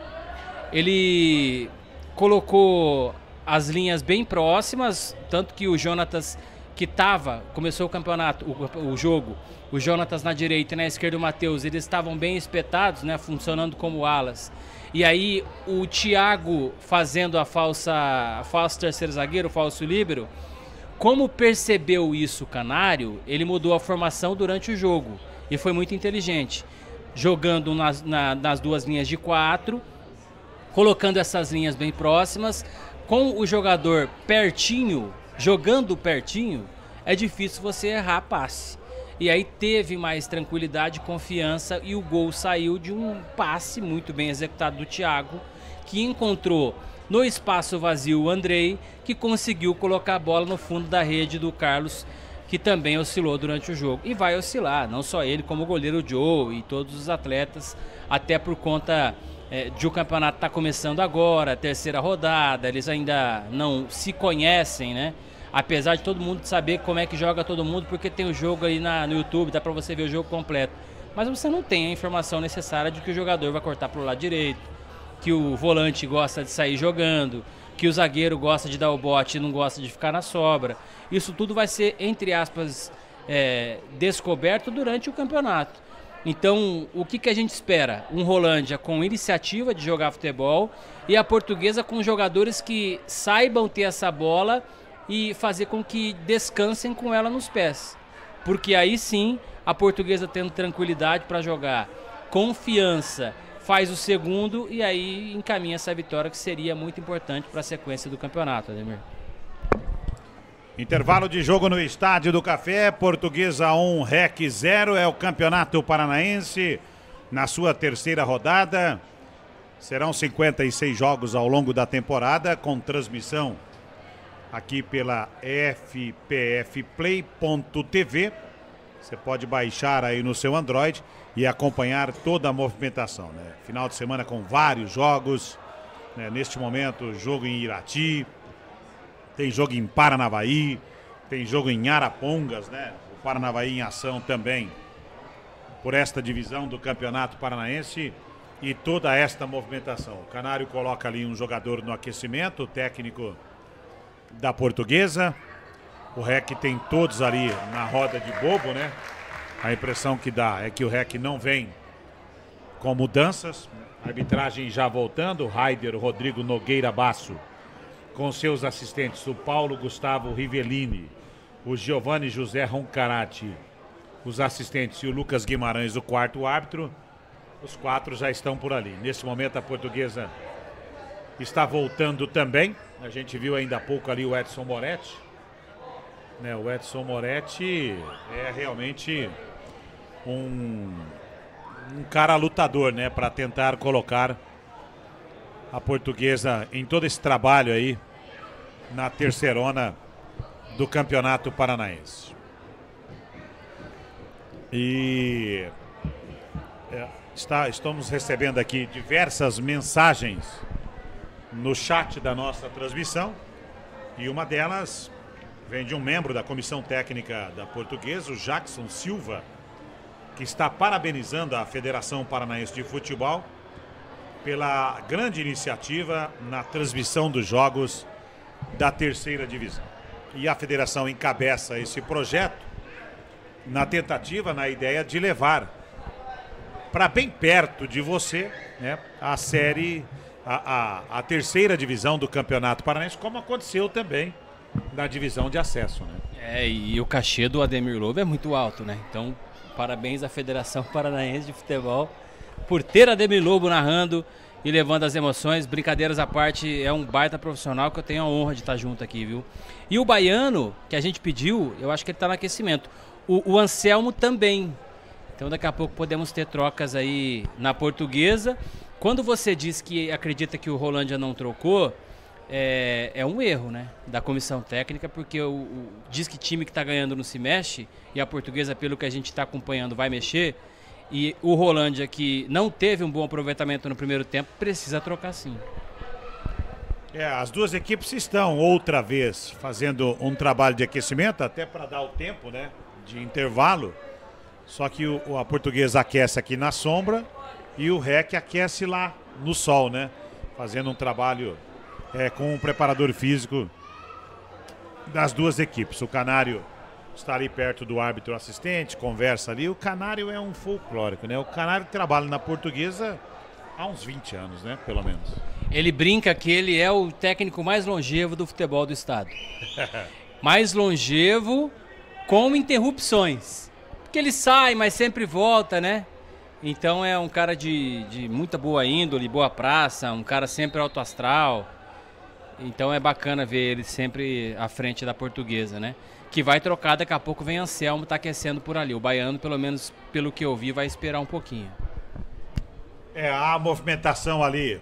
Ele colocou as linhas bem próximas, tanto que o Jonatas, que estava, começou o campeonato, o, o, jogo, o Jonatas na direita e na esquerda o Matheus, eles estavam bem espetados, né, funcionando como alas. E aí o Thiago fazendo a falsa, a falso terceiro zagueiro, o falso líbero, como percebeu isso o Canário, ele mudou a formação durante o jogo e foi muito inteligente, jogando nas, na, nas duas linhas de quatro, colocando essas linhas bem próximas, com o jogador pertinho, jogando pertinho, é difícil você errar passe. E aí teve mais tranquilidade, confiança e o gol saiu de um passe muito bem executado do Thiago, que encontrou no espaço vazio o Andrei, que conseguiu colocar a bola no fundo da rede do Carlos que também oscilou durante o jogo. E vai oscilar, não só ele, como o goleiro Joe e todos os atletas, até por conta é, de o campeonato estar tá começando agora, terceira rodada, eles ainda não se conhecem, né? Apesar de todo mundo saber como é que joga todo mundo, porque tem o um jogo aí na, no YouTube, dá para você ver o jogo completo. Mas você não tem a informação necessária de que o jogador vai cortar para o lado direito, que o volante gosta de sair jogando, que o zagueiro gosta de dar o bote e não gosta de ficar na sobra. Isso tudo vai ser, entre aspas, é, descoberto durante o campeonato. Então, o que, que a gente espera? Um Rolândia com iniciativa de jogar futebol e a portuguesa com jogadores que saibam ter essa bola e fazer com que descansem com ela nos pés. Porque aí sim, a portuguesa tendo tranquilidade para jogar, confiança faz o segundo e aí encaminha essa vitória que seria muito importante para a sequência do campeonato, Ademir. Intervalo de jogo no Estádio do Café, Portuguesa 1, REC 0, é o Campeonato Paranaense na sua terceira rodada. Serão 56 jogos ao longo da temporada, com transmissão aqui pela fpfplay.tv você pode baixar aí no seu Android e acompanhar toda a movimentação. Né? Final de semana com vários jogos. Né? Neste momento, jogo em Irati, tem jogo em Paranavaí, tem jogo em Arapongas, né? O Paranavaí em ação também por esta divisão do Campeonato Paranaense e toda esta movimentação. O Canário coloca ali um jogador no aquecimento, o técnico da Portuguesa, o REC tem todos ali na roda de bobo, né? A impressão que dá é que o REC não vem com mudanças. A arbitragem já voltando. Raider Rodrigo Nogueira Basso com seus assistentes, o Paulo Gustavo Rivellini, o Giovanni José Roncarati, os assistentes e o Lucas Guimarães, o quarto árbitro. Os quatro já estão por ali. Nesse momento a portuguesa está voltando também. A gente viu ainda há pouco ali o Edson Moretti. Né, o Edson Moretti é realmente um, um cara lutador, né? Para tentar colocar a portuguesa em todo esse trabalho aí na terceirona do Campeonato Paranaense. E é, está, estamos recebendo aqui diversas mensagens no chat da nossa transmissão e uma delas vem de um membro da comissão técnica da Portuguesa, o Jackson Silva, que está parabenizando a Federação Paranaense de Futebol pela grande iniciativa na transmissão dos jogos da terceira divisão. E a federação encabeça esse projeto na tentativa, na ideia de levar para bem perto de você né, a série, a, a, a terceira divisão do Campeonato Paranaense, como aconteceu também da divisão de acesso, né? É, e o cachê do Ademir Lobo é muito alto, né? Então, parabéns à Federação Paranaense de Futebol por ter Ademir Lobo narrando e levando as emoções. Brincadeiras à parte, é um baita profissional que eu tenho a honra de estar junto aqui, viu? E o baiano, que a gente pediu, eu acho que ele está no aquecimento. O, o Anselmo também. Então, daqui a pouco podemos ter trocas aí na portuguesa. Quando você diz que acredita que o Rolândia não trocou, é, é um erro né, da comissão técnica, porque o, o, diz que time que está ganhando não se mexe, e a portuguesa, pelo que a gente está acompanhando, vai mexer. E o Rolândia, que não teve um bom aproveitamento no primeiro tempo, precisa trocar sim. É, as duas equipes estão outra vez fazendo um trabalho de aquecimento, até para dar o tempo né, de intervalo. Só que o, a portuguesa aquece aqui na sombra e o REC aquece lá no sol, né? Fazendo um trabalho é, com o preparador físico das duas equipes. O Canário está ali perto do árbitro assistente, conversa ali. O Canário é um folclórico, né? O Canário trabalha na portuguesa há uns 20 anos, né? Pelo menos. Ele brinca que ele é o técnico mais longevo do futebol do estado. mais longevo com interrupções. Porque ele sai, mas sempre volta, né? Então é um cara de, de muita boa índole, boa praça, um cara sempre alto astral. Então é bacana ver ele sempre à frente da portuguesa, né? Que vai trocar, daqui a pouco vem Anselmo, tá aquecendo por ali. O baiano, pelo menos pelo que eu vi, vai esperar um pouquinho. É, a movimentação ali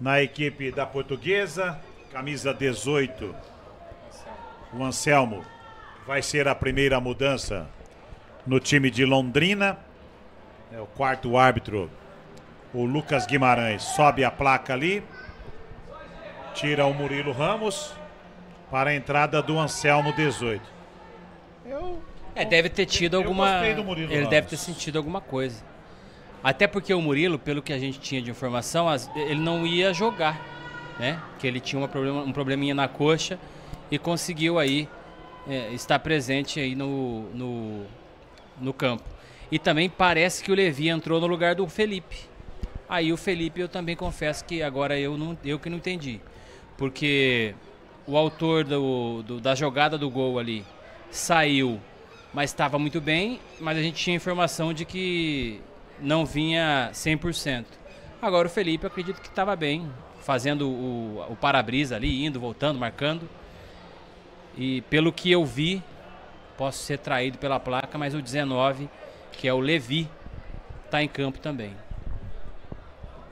na equipe da portuguesa, camisa 18. O Anselmo vai ser a primeira mudança no time de Londrina. É o quarto árbitro, o Lucas Guimarães, sobe a placa ali Tira o Murilo Ramos para a entrada do Anselmo 18. Eu. É, deve ter tido eu, alguma. Eu ele Ramos. deve ter sentido alguma coisa. Até porque o Murilo, pelo que a gente tinha de informação, ele não ia jogar, né? Que ele tinha problema, um probleminha na coxa e conseguiu aí é, estar presente aí no, no, no campo. E também parece que o Levi entrou no lugar do Felipe. Aí o Felipe, eu também confesso que agora eu, não, eu que não entendi porque o autor do, do, da jogada do gol ali saiu, mas estava muito bem, mas a gente tinha informação de que não vinha 100%. Agora o Felipe, acredito que estava bem, fazendo o, o para-brisa ali, indo, voltando, marcando. E pelo que eu vi, posso ser traído pela placa, mas o 19, que é o Levi, está em campo também.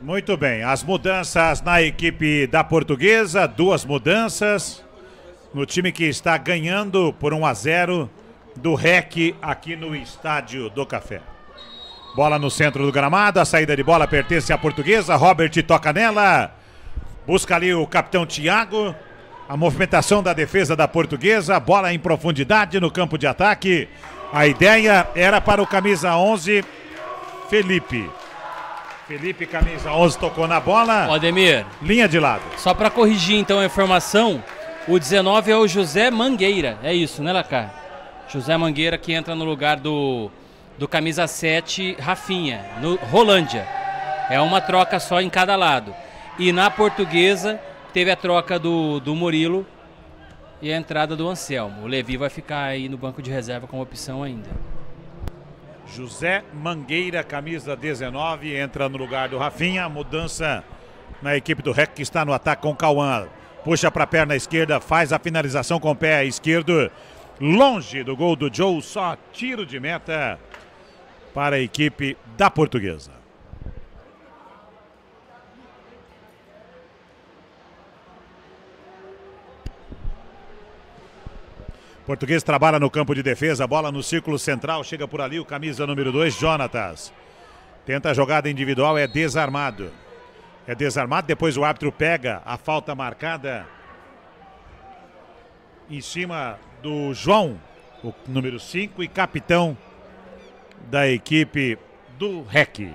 Muito bem, as mudanças na equipe da Portuguesa, duas mudanças no time que está ganhando por 1 a 0 do REC aqui no Estádio do Café. Bola no centro do gramado, a saída de bola pertence à Portuguesa, Robert toca nela, busca ali o capitão Thiago, a movimentação da defesa da Portuguesa, bola em profundidade no campo de ataque. A ideia era para o camisa 11, Felipe. Felipe, camisa 11, tocou na bola. Ó, Ademir. Linha de lado. Só para corrigir então a informação, o 19 é o José Mangueira. É isso, né, Lacá? José Mangueira que entra no lugar do, do camisa 7, Rafinha, no Rolândia. É uma troca só em cada lado. E na portuguesa, teve a troca do, do Murilo e a entrada do Anselmo. O Levi vai ficar aí no banco de reserva como opção ainda. José Mangueira, camisa 19, entra no lugar do Rafinha. Mudança na equipe do REC que está no ataque com Cauã. Puxa para a perna esquerda, faz a finalização com o pé esquerdo. Longe do gol do Joe, só tiro de meta para a equipe da Portuguesa. Português trabalha no campo de defesa, bola no círculo central, chega por ali o camisa número 2, Jonatas. Tenta a jogada individual, é desarmado. É desarmado, depois o árbitro pega a falta marcada em cima do João, o número 5 e capitão da equipe do REC.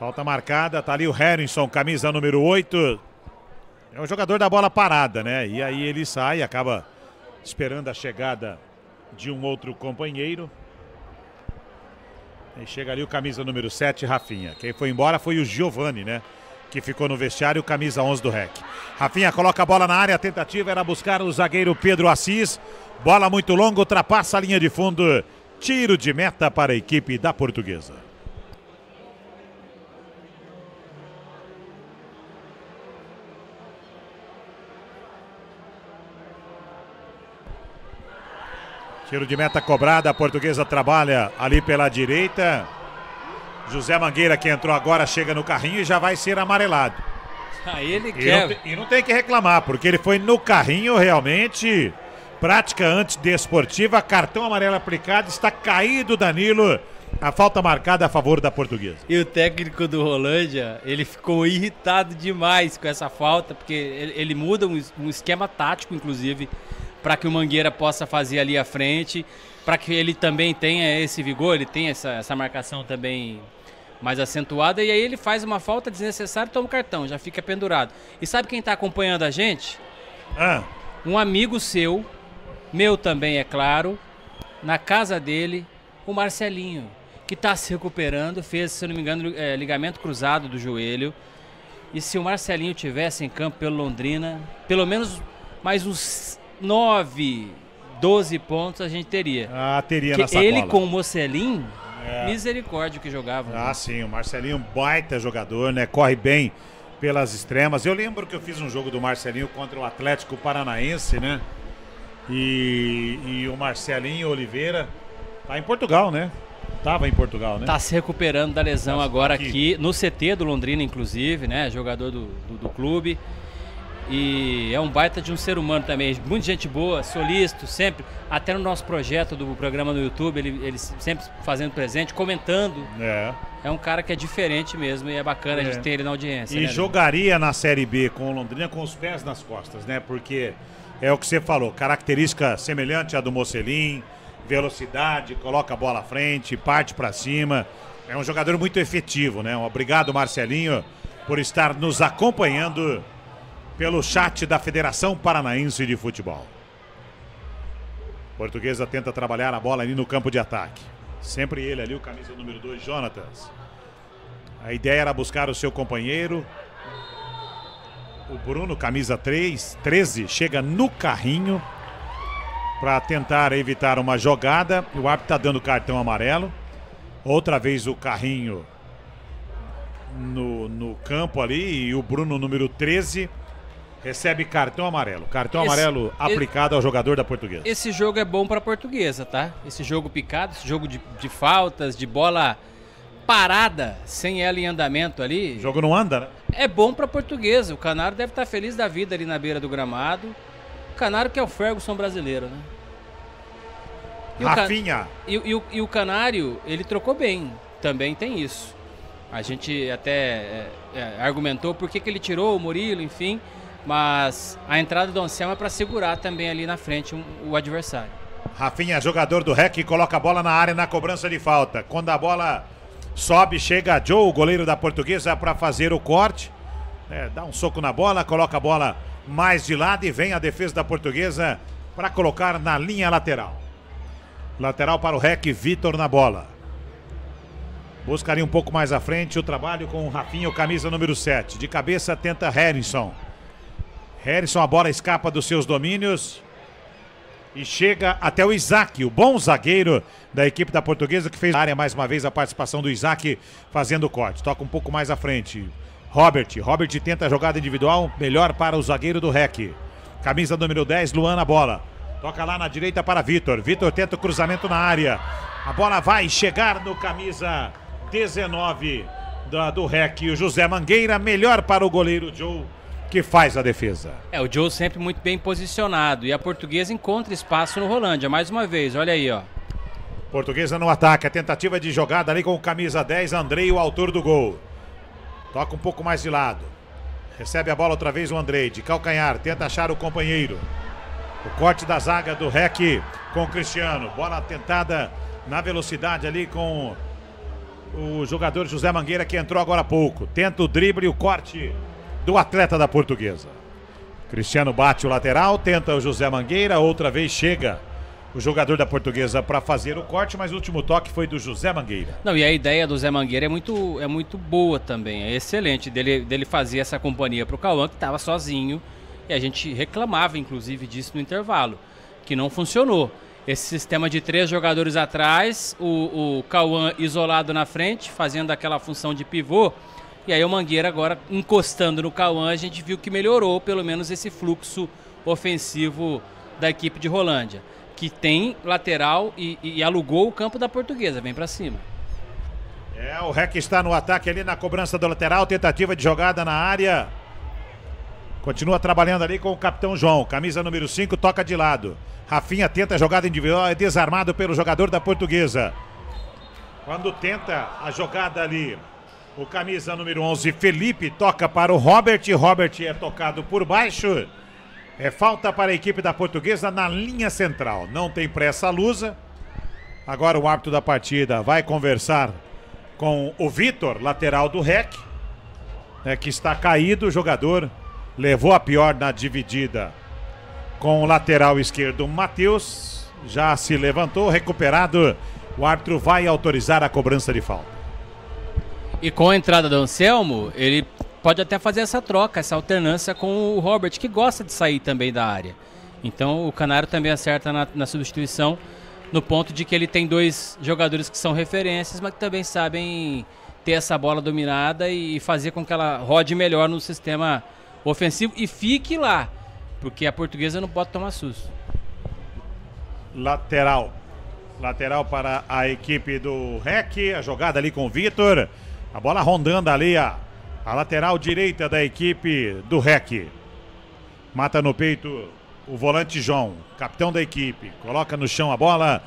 Falta marcada, tá ali o Harrison, camisa número 8. É um jogador da bola parada, né? E aí ele sai, acaba esperando a chegada de um outro companheiro. E chega ali o camisa número 7, Rafinha. Quem foi embora foi o Giovani, né? Que ficou no vestiário, camisa 11 do REC. Rafinha coloca a bola na área, a tentativa era buscar o zagueiro Pedro Assis. Bola muito longa, ultrapassa a linha de fundo. Tiro de meta para a equipe da Portuguesa. Tiro de meta cobrada, a portuguesa trabalha ali pela direita. José Mangueira, que entrou agora, chega no carrinho e já vai ser amarelado. Aí ele e quer. Não e não tem que reclamar, porque ele foi no carrinho realmente. Prática antidesportiva, cartão amarelo aplicado, está caído Danilo. A falta marcada a favor da portuguesa. E o técnico do Rolândia, ele ficou irritado demais com essa falta, porque ele, ele muda um, um esquema tático, inclusive para que o Mangueira possa fazer ali à frente, para que ele também tenha esse vigor, ele tenha essa, essa marcação também mais acentuada, e aí ele faz uma falta desnecessária e toma o cartão, já fica pendurado. E sabe quem está acompanhando a gente? Ah. Um amigo seu, meu também, é claro, na casa dele, o Marcelinho, que está se recuperando, fez, se não me engano, é, ligamento cruzado do joelho. E se o Marcelinho tivesse em campo pelo Londrina, pelo menos mais uns 9, 12 pontos a gente teria. Ah, teria na sacola. Ele com o Mocelin, é. misericórdia que jogava. Ah, né? sim, o Marcelinho baita jogador, né? Corre bem pelas extremas. Eu lembro que eu fiz um jogo do Marcelinho contra o Atlético Paranaense, né? E, e o Marcelinho Oliveira tá em Portugal, né? Tava em Portugal, né? Tá se recuperando da lesão tá agora aqui. aqui. no CT do Londrina, inclusive, né? Jogador do, do, do clube e é um baita de um ser humano também, muito gente boa, solícito, sempre, até no nosso projeto do programa no YouTube, ele, ele sempre fazendo presente, comentando. É. É um cara que é diferente mesmo e é bacana é. a gente é. ter ele na audiência. E né, né? jogaria Lino? na Série B com o Londrina com os pés nas costas, né? Porque é o que você falou, característica semelhante à do Mocelin, velocidade, coloca a bola à frente, parte para cima. É um jogador muito efetivo, né? Obrigado, Marcelinho, por estar nos acompanhando pelo chat da Federação Paranaense de Futebol. Portuguesa tenta trabalhar a bola ali no campo de ataque. Sempre ele ali, o camisa número 2, Jonatas. A ideia era buscar o seu companheiro. O Bruno, camisa 3, 13, chega no carrinho para tentar evitar uma jogada. O árbitro está dando cartão amarelo. Outra vez o carrinho no, no campo ali. E o Bruno, número 13, Recebe cartão amarelo. Cartão esse, amarelo aplicado esse, ao jogador da portuguesa. Esse jogo é bom para portuguesa, tá? Esse jogo picado, esse jogo de, de faltas, de bola parada, sem ela em andamento ali. O jogo não anda, né? É bom para portuguesa. O Canário deve estar tá feliz da vida ali na beira do gramado. O Canário que é o Ferguson brasileiro, né? E Rafinha! O e, e, e o Canário, ele trocou bem. Também tem isso. A gente até é, é, argumentou por que, que ele tirou o Murilo, enfim. Mas a entrada do Anselmo é para segurar também ali na frente o adversário. Rafinha, jogador do REC, coloca a bola na área na cobrança de falta. Quando a bola sobe, chega Joe, o goleiro da portuguesa, para fazer o corte. É, dá um soco na bola, coloca a bola mais de lado e vem a defesa da portuguesa para colocar na linha lateral. Lateral para o REC, Vitor na bola. Buscaria um pouco mais à frente o trabalho com o Rafinha, o camisa número 7. De cabeça tenta Harrison. Harrison, a bola escapa dos seus domínios e chega até o Isaac, o bom zagueiro da equipe da portuguesa, que fez na área mais uma vez a participação do Isaac fazendo o corte. Toca um pouco mais à frente. Robert. Robert tenta a jogada individual, melhor para o zagueiro do REC. Camisa número 10, Luana bola. Toca lá na direita para Vitor. Vitor tenta o cruzamento na área. A bola vai chegar no camisa 19 do REC. O José Mangueira, melhor para o goleiro Joe que faz a defesa. É, o Joe sempre muito bem posicionado e a portuguesa encontra espaço no Rolândia, mais uma vez, olha aí, ó. Portuguesa no ataque, a tentativa de jogada ali com camisa 10, Andrei, o autor do gol. Toca um pouco mais de lado. Recebe a bola outra vez o Andrei, de calcanhar, tenta achar o companheiro. O corte da zaga do REC com o Cristiano. Bola tentada na velocidade ali com o jogador José Mangueira que entrou agora há pouco. Tenta o drible e o corte do atleta da portuguesa. Cristiano bate o lateral, tenta o José Mangueira, outra vez chega o jogador da portuguesa para fazer o corte, mas o último toque foi do José Mangueira. Não, e a ideia do José Mangueira é muito, é muito boa também, é excelente dele, dele fazer essa companhia para o Cauã, que estava sozinho, e a gente reclamava inclusive disso no intervalo, que não funcionou. Esse sistema de três jogadores atrás, o, o Cauã isolado na frente, fazendo aquela função de pivô, e aí o Mangueira agora encostando no Cauã, a gente viu que melhorou pelo menos esse fluxo ofensivo da equipe de Rolândia, que tem lateral e, e alugou o campo da Portuguesa, vem para cima. É, o Rec está no ataque ali na cobrança do lateral, tentativa de jogada na área. Continua trabalhando ali com o capitão João, camisa número 5, toca de lado. Rafinha tenta a jogada individual, é desarmado pelo jogador da Portuguesa. Quando tenta a jogada ali o camisa número 11, Felipe, toca para o Robert. Robert é tocado por baixo. É falta para a equipe da Portuguesa na linha central. Não tem pressa a Lusa. Agora o árbitro da partida vai conversar com o Vitor, lateral do REC, né, que está caído. O jogador levou a pior na dividida com o lateral esquerdo, Matheus. Já se levantou, recuperado. O árbitro vai autorizar a cobrança de falta. E com a entrada do Anselmo, ele pode até fazer essa troca, essa alternância com o Robert, que gosta de sair também da área. Então o Canário também acerta na, na substituição, no ponto de que ele tem dois jogadores que são referências, mas que também sabem ter essa bola dominada e fazer com que ela rode melhor no sistema ofensivo e fique lá, porque a portuguesa não pode tomar susto. Lateral. Lateral para a equipe do REC, a jogada ali com o Vitor. A bola rondando ali a, a lateral direita da equipe do REC. Mata no peito o volante João, capitão da equipe. Coloca no chão a bola.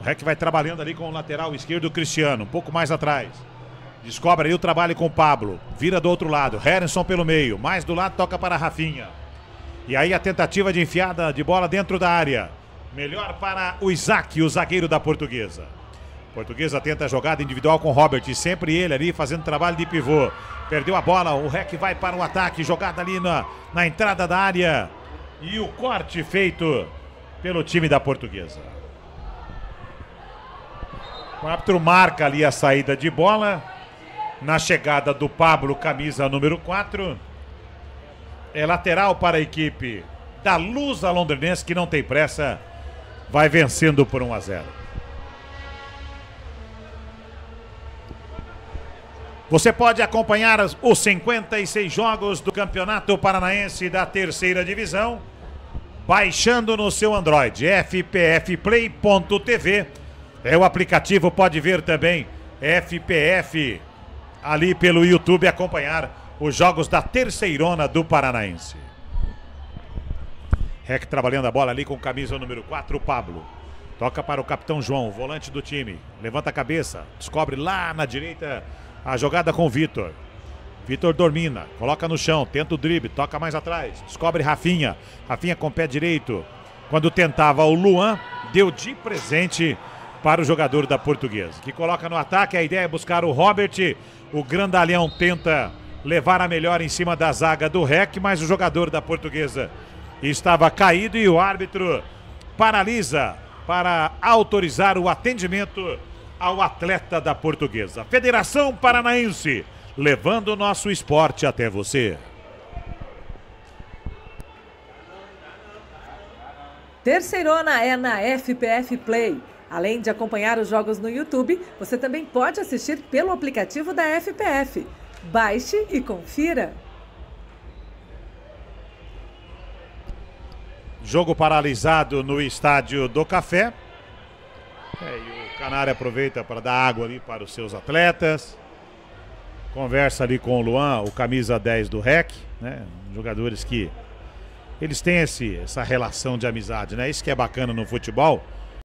O REC vai trabalhando ali com o lateral esquerdo Cristiano, um pouco mais atrás. Descobre ali o trabalho com o Pablo. Vira do outro lado. Harrison pelo meio. Mais do lado, toca para Rafinha. E aí a tentativa de enfiada de bola dentro da área. Melhor para o Isaac, o zagueiro da portuguesa. Portuguesa tenta a jogada individual com Robert, sempre ele ali fazendo trabalho de pivô. Perdeu a bola, o Rec vai para o ataque, jogada ali na, na entrada da área. E o corte feito pelo time da Portuguesa. O árbitro marca ali a saída de bola. Na chegada do Pablo, camisa número 4. É lateral para a equipe da Luz Londrinense, que não tem pressa. Vai vencendo por 1 a 0. Você pode acompanhar os 56 jogos do Campeonato Paranaense da Terceira Divisão baixando no seu Android, fpfplay.tv. É o aplicativo, pode ver também FPF ali pelo YouTube acompanhar os jogos da Terceirona do Paranaense. Rec trabalhando a bola ali com camisa número 4, Pablo. Toca para o capitão João, volante do time. Levanta a cabeça, descobre lá na direita a jogada com o Vitor. Vitor domina, coloca no chão, tenta o drible, toca mais atrás, descobre Rafinha. Rafinha com o pé direito. Quando tentava o Luan, deu de presente para o jogador da Portuguesa, que coloca no ataque. A ideia é buscar o Robert. O grandalhão tenta levar a melhor em cima da zaga do REC, mas o jogador da Portuguesa estava caído e o árbitro paralisa para autorizar o atendimento ao atleta da Portuguesa. Federação Paranaense, levando o nosso esporte até você. Terceirona é na FPF Play. Além de acompanhar os jogos no YouTube, você também pode assistir pelo aplicativo da FPF. Baixe e confira. Jogo paralisado no estádio do Café. É, Canário aproveita para dar água ali para os seus atletas. Conversa ali com o Luan, o camisa 10 do REC, né? Jogadores que eles têm esse, essa relação de amizade, né? Isso que é bacana no futebol.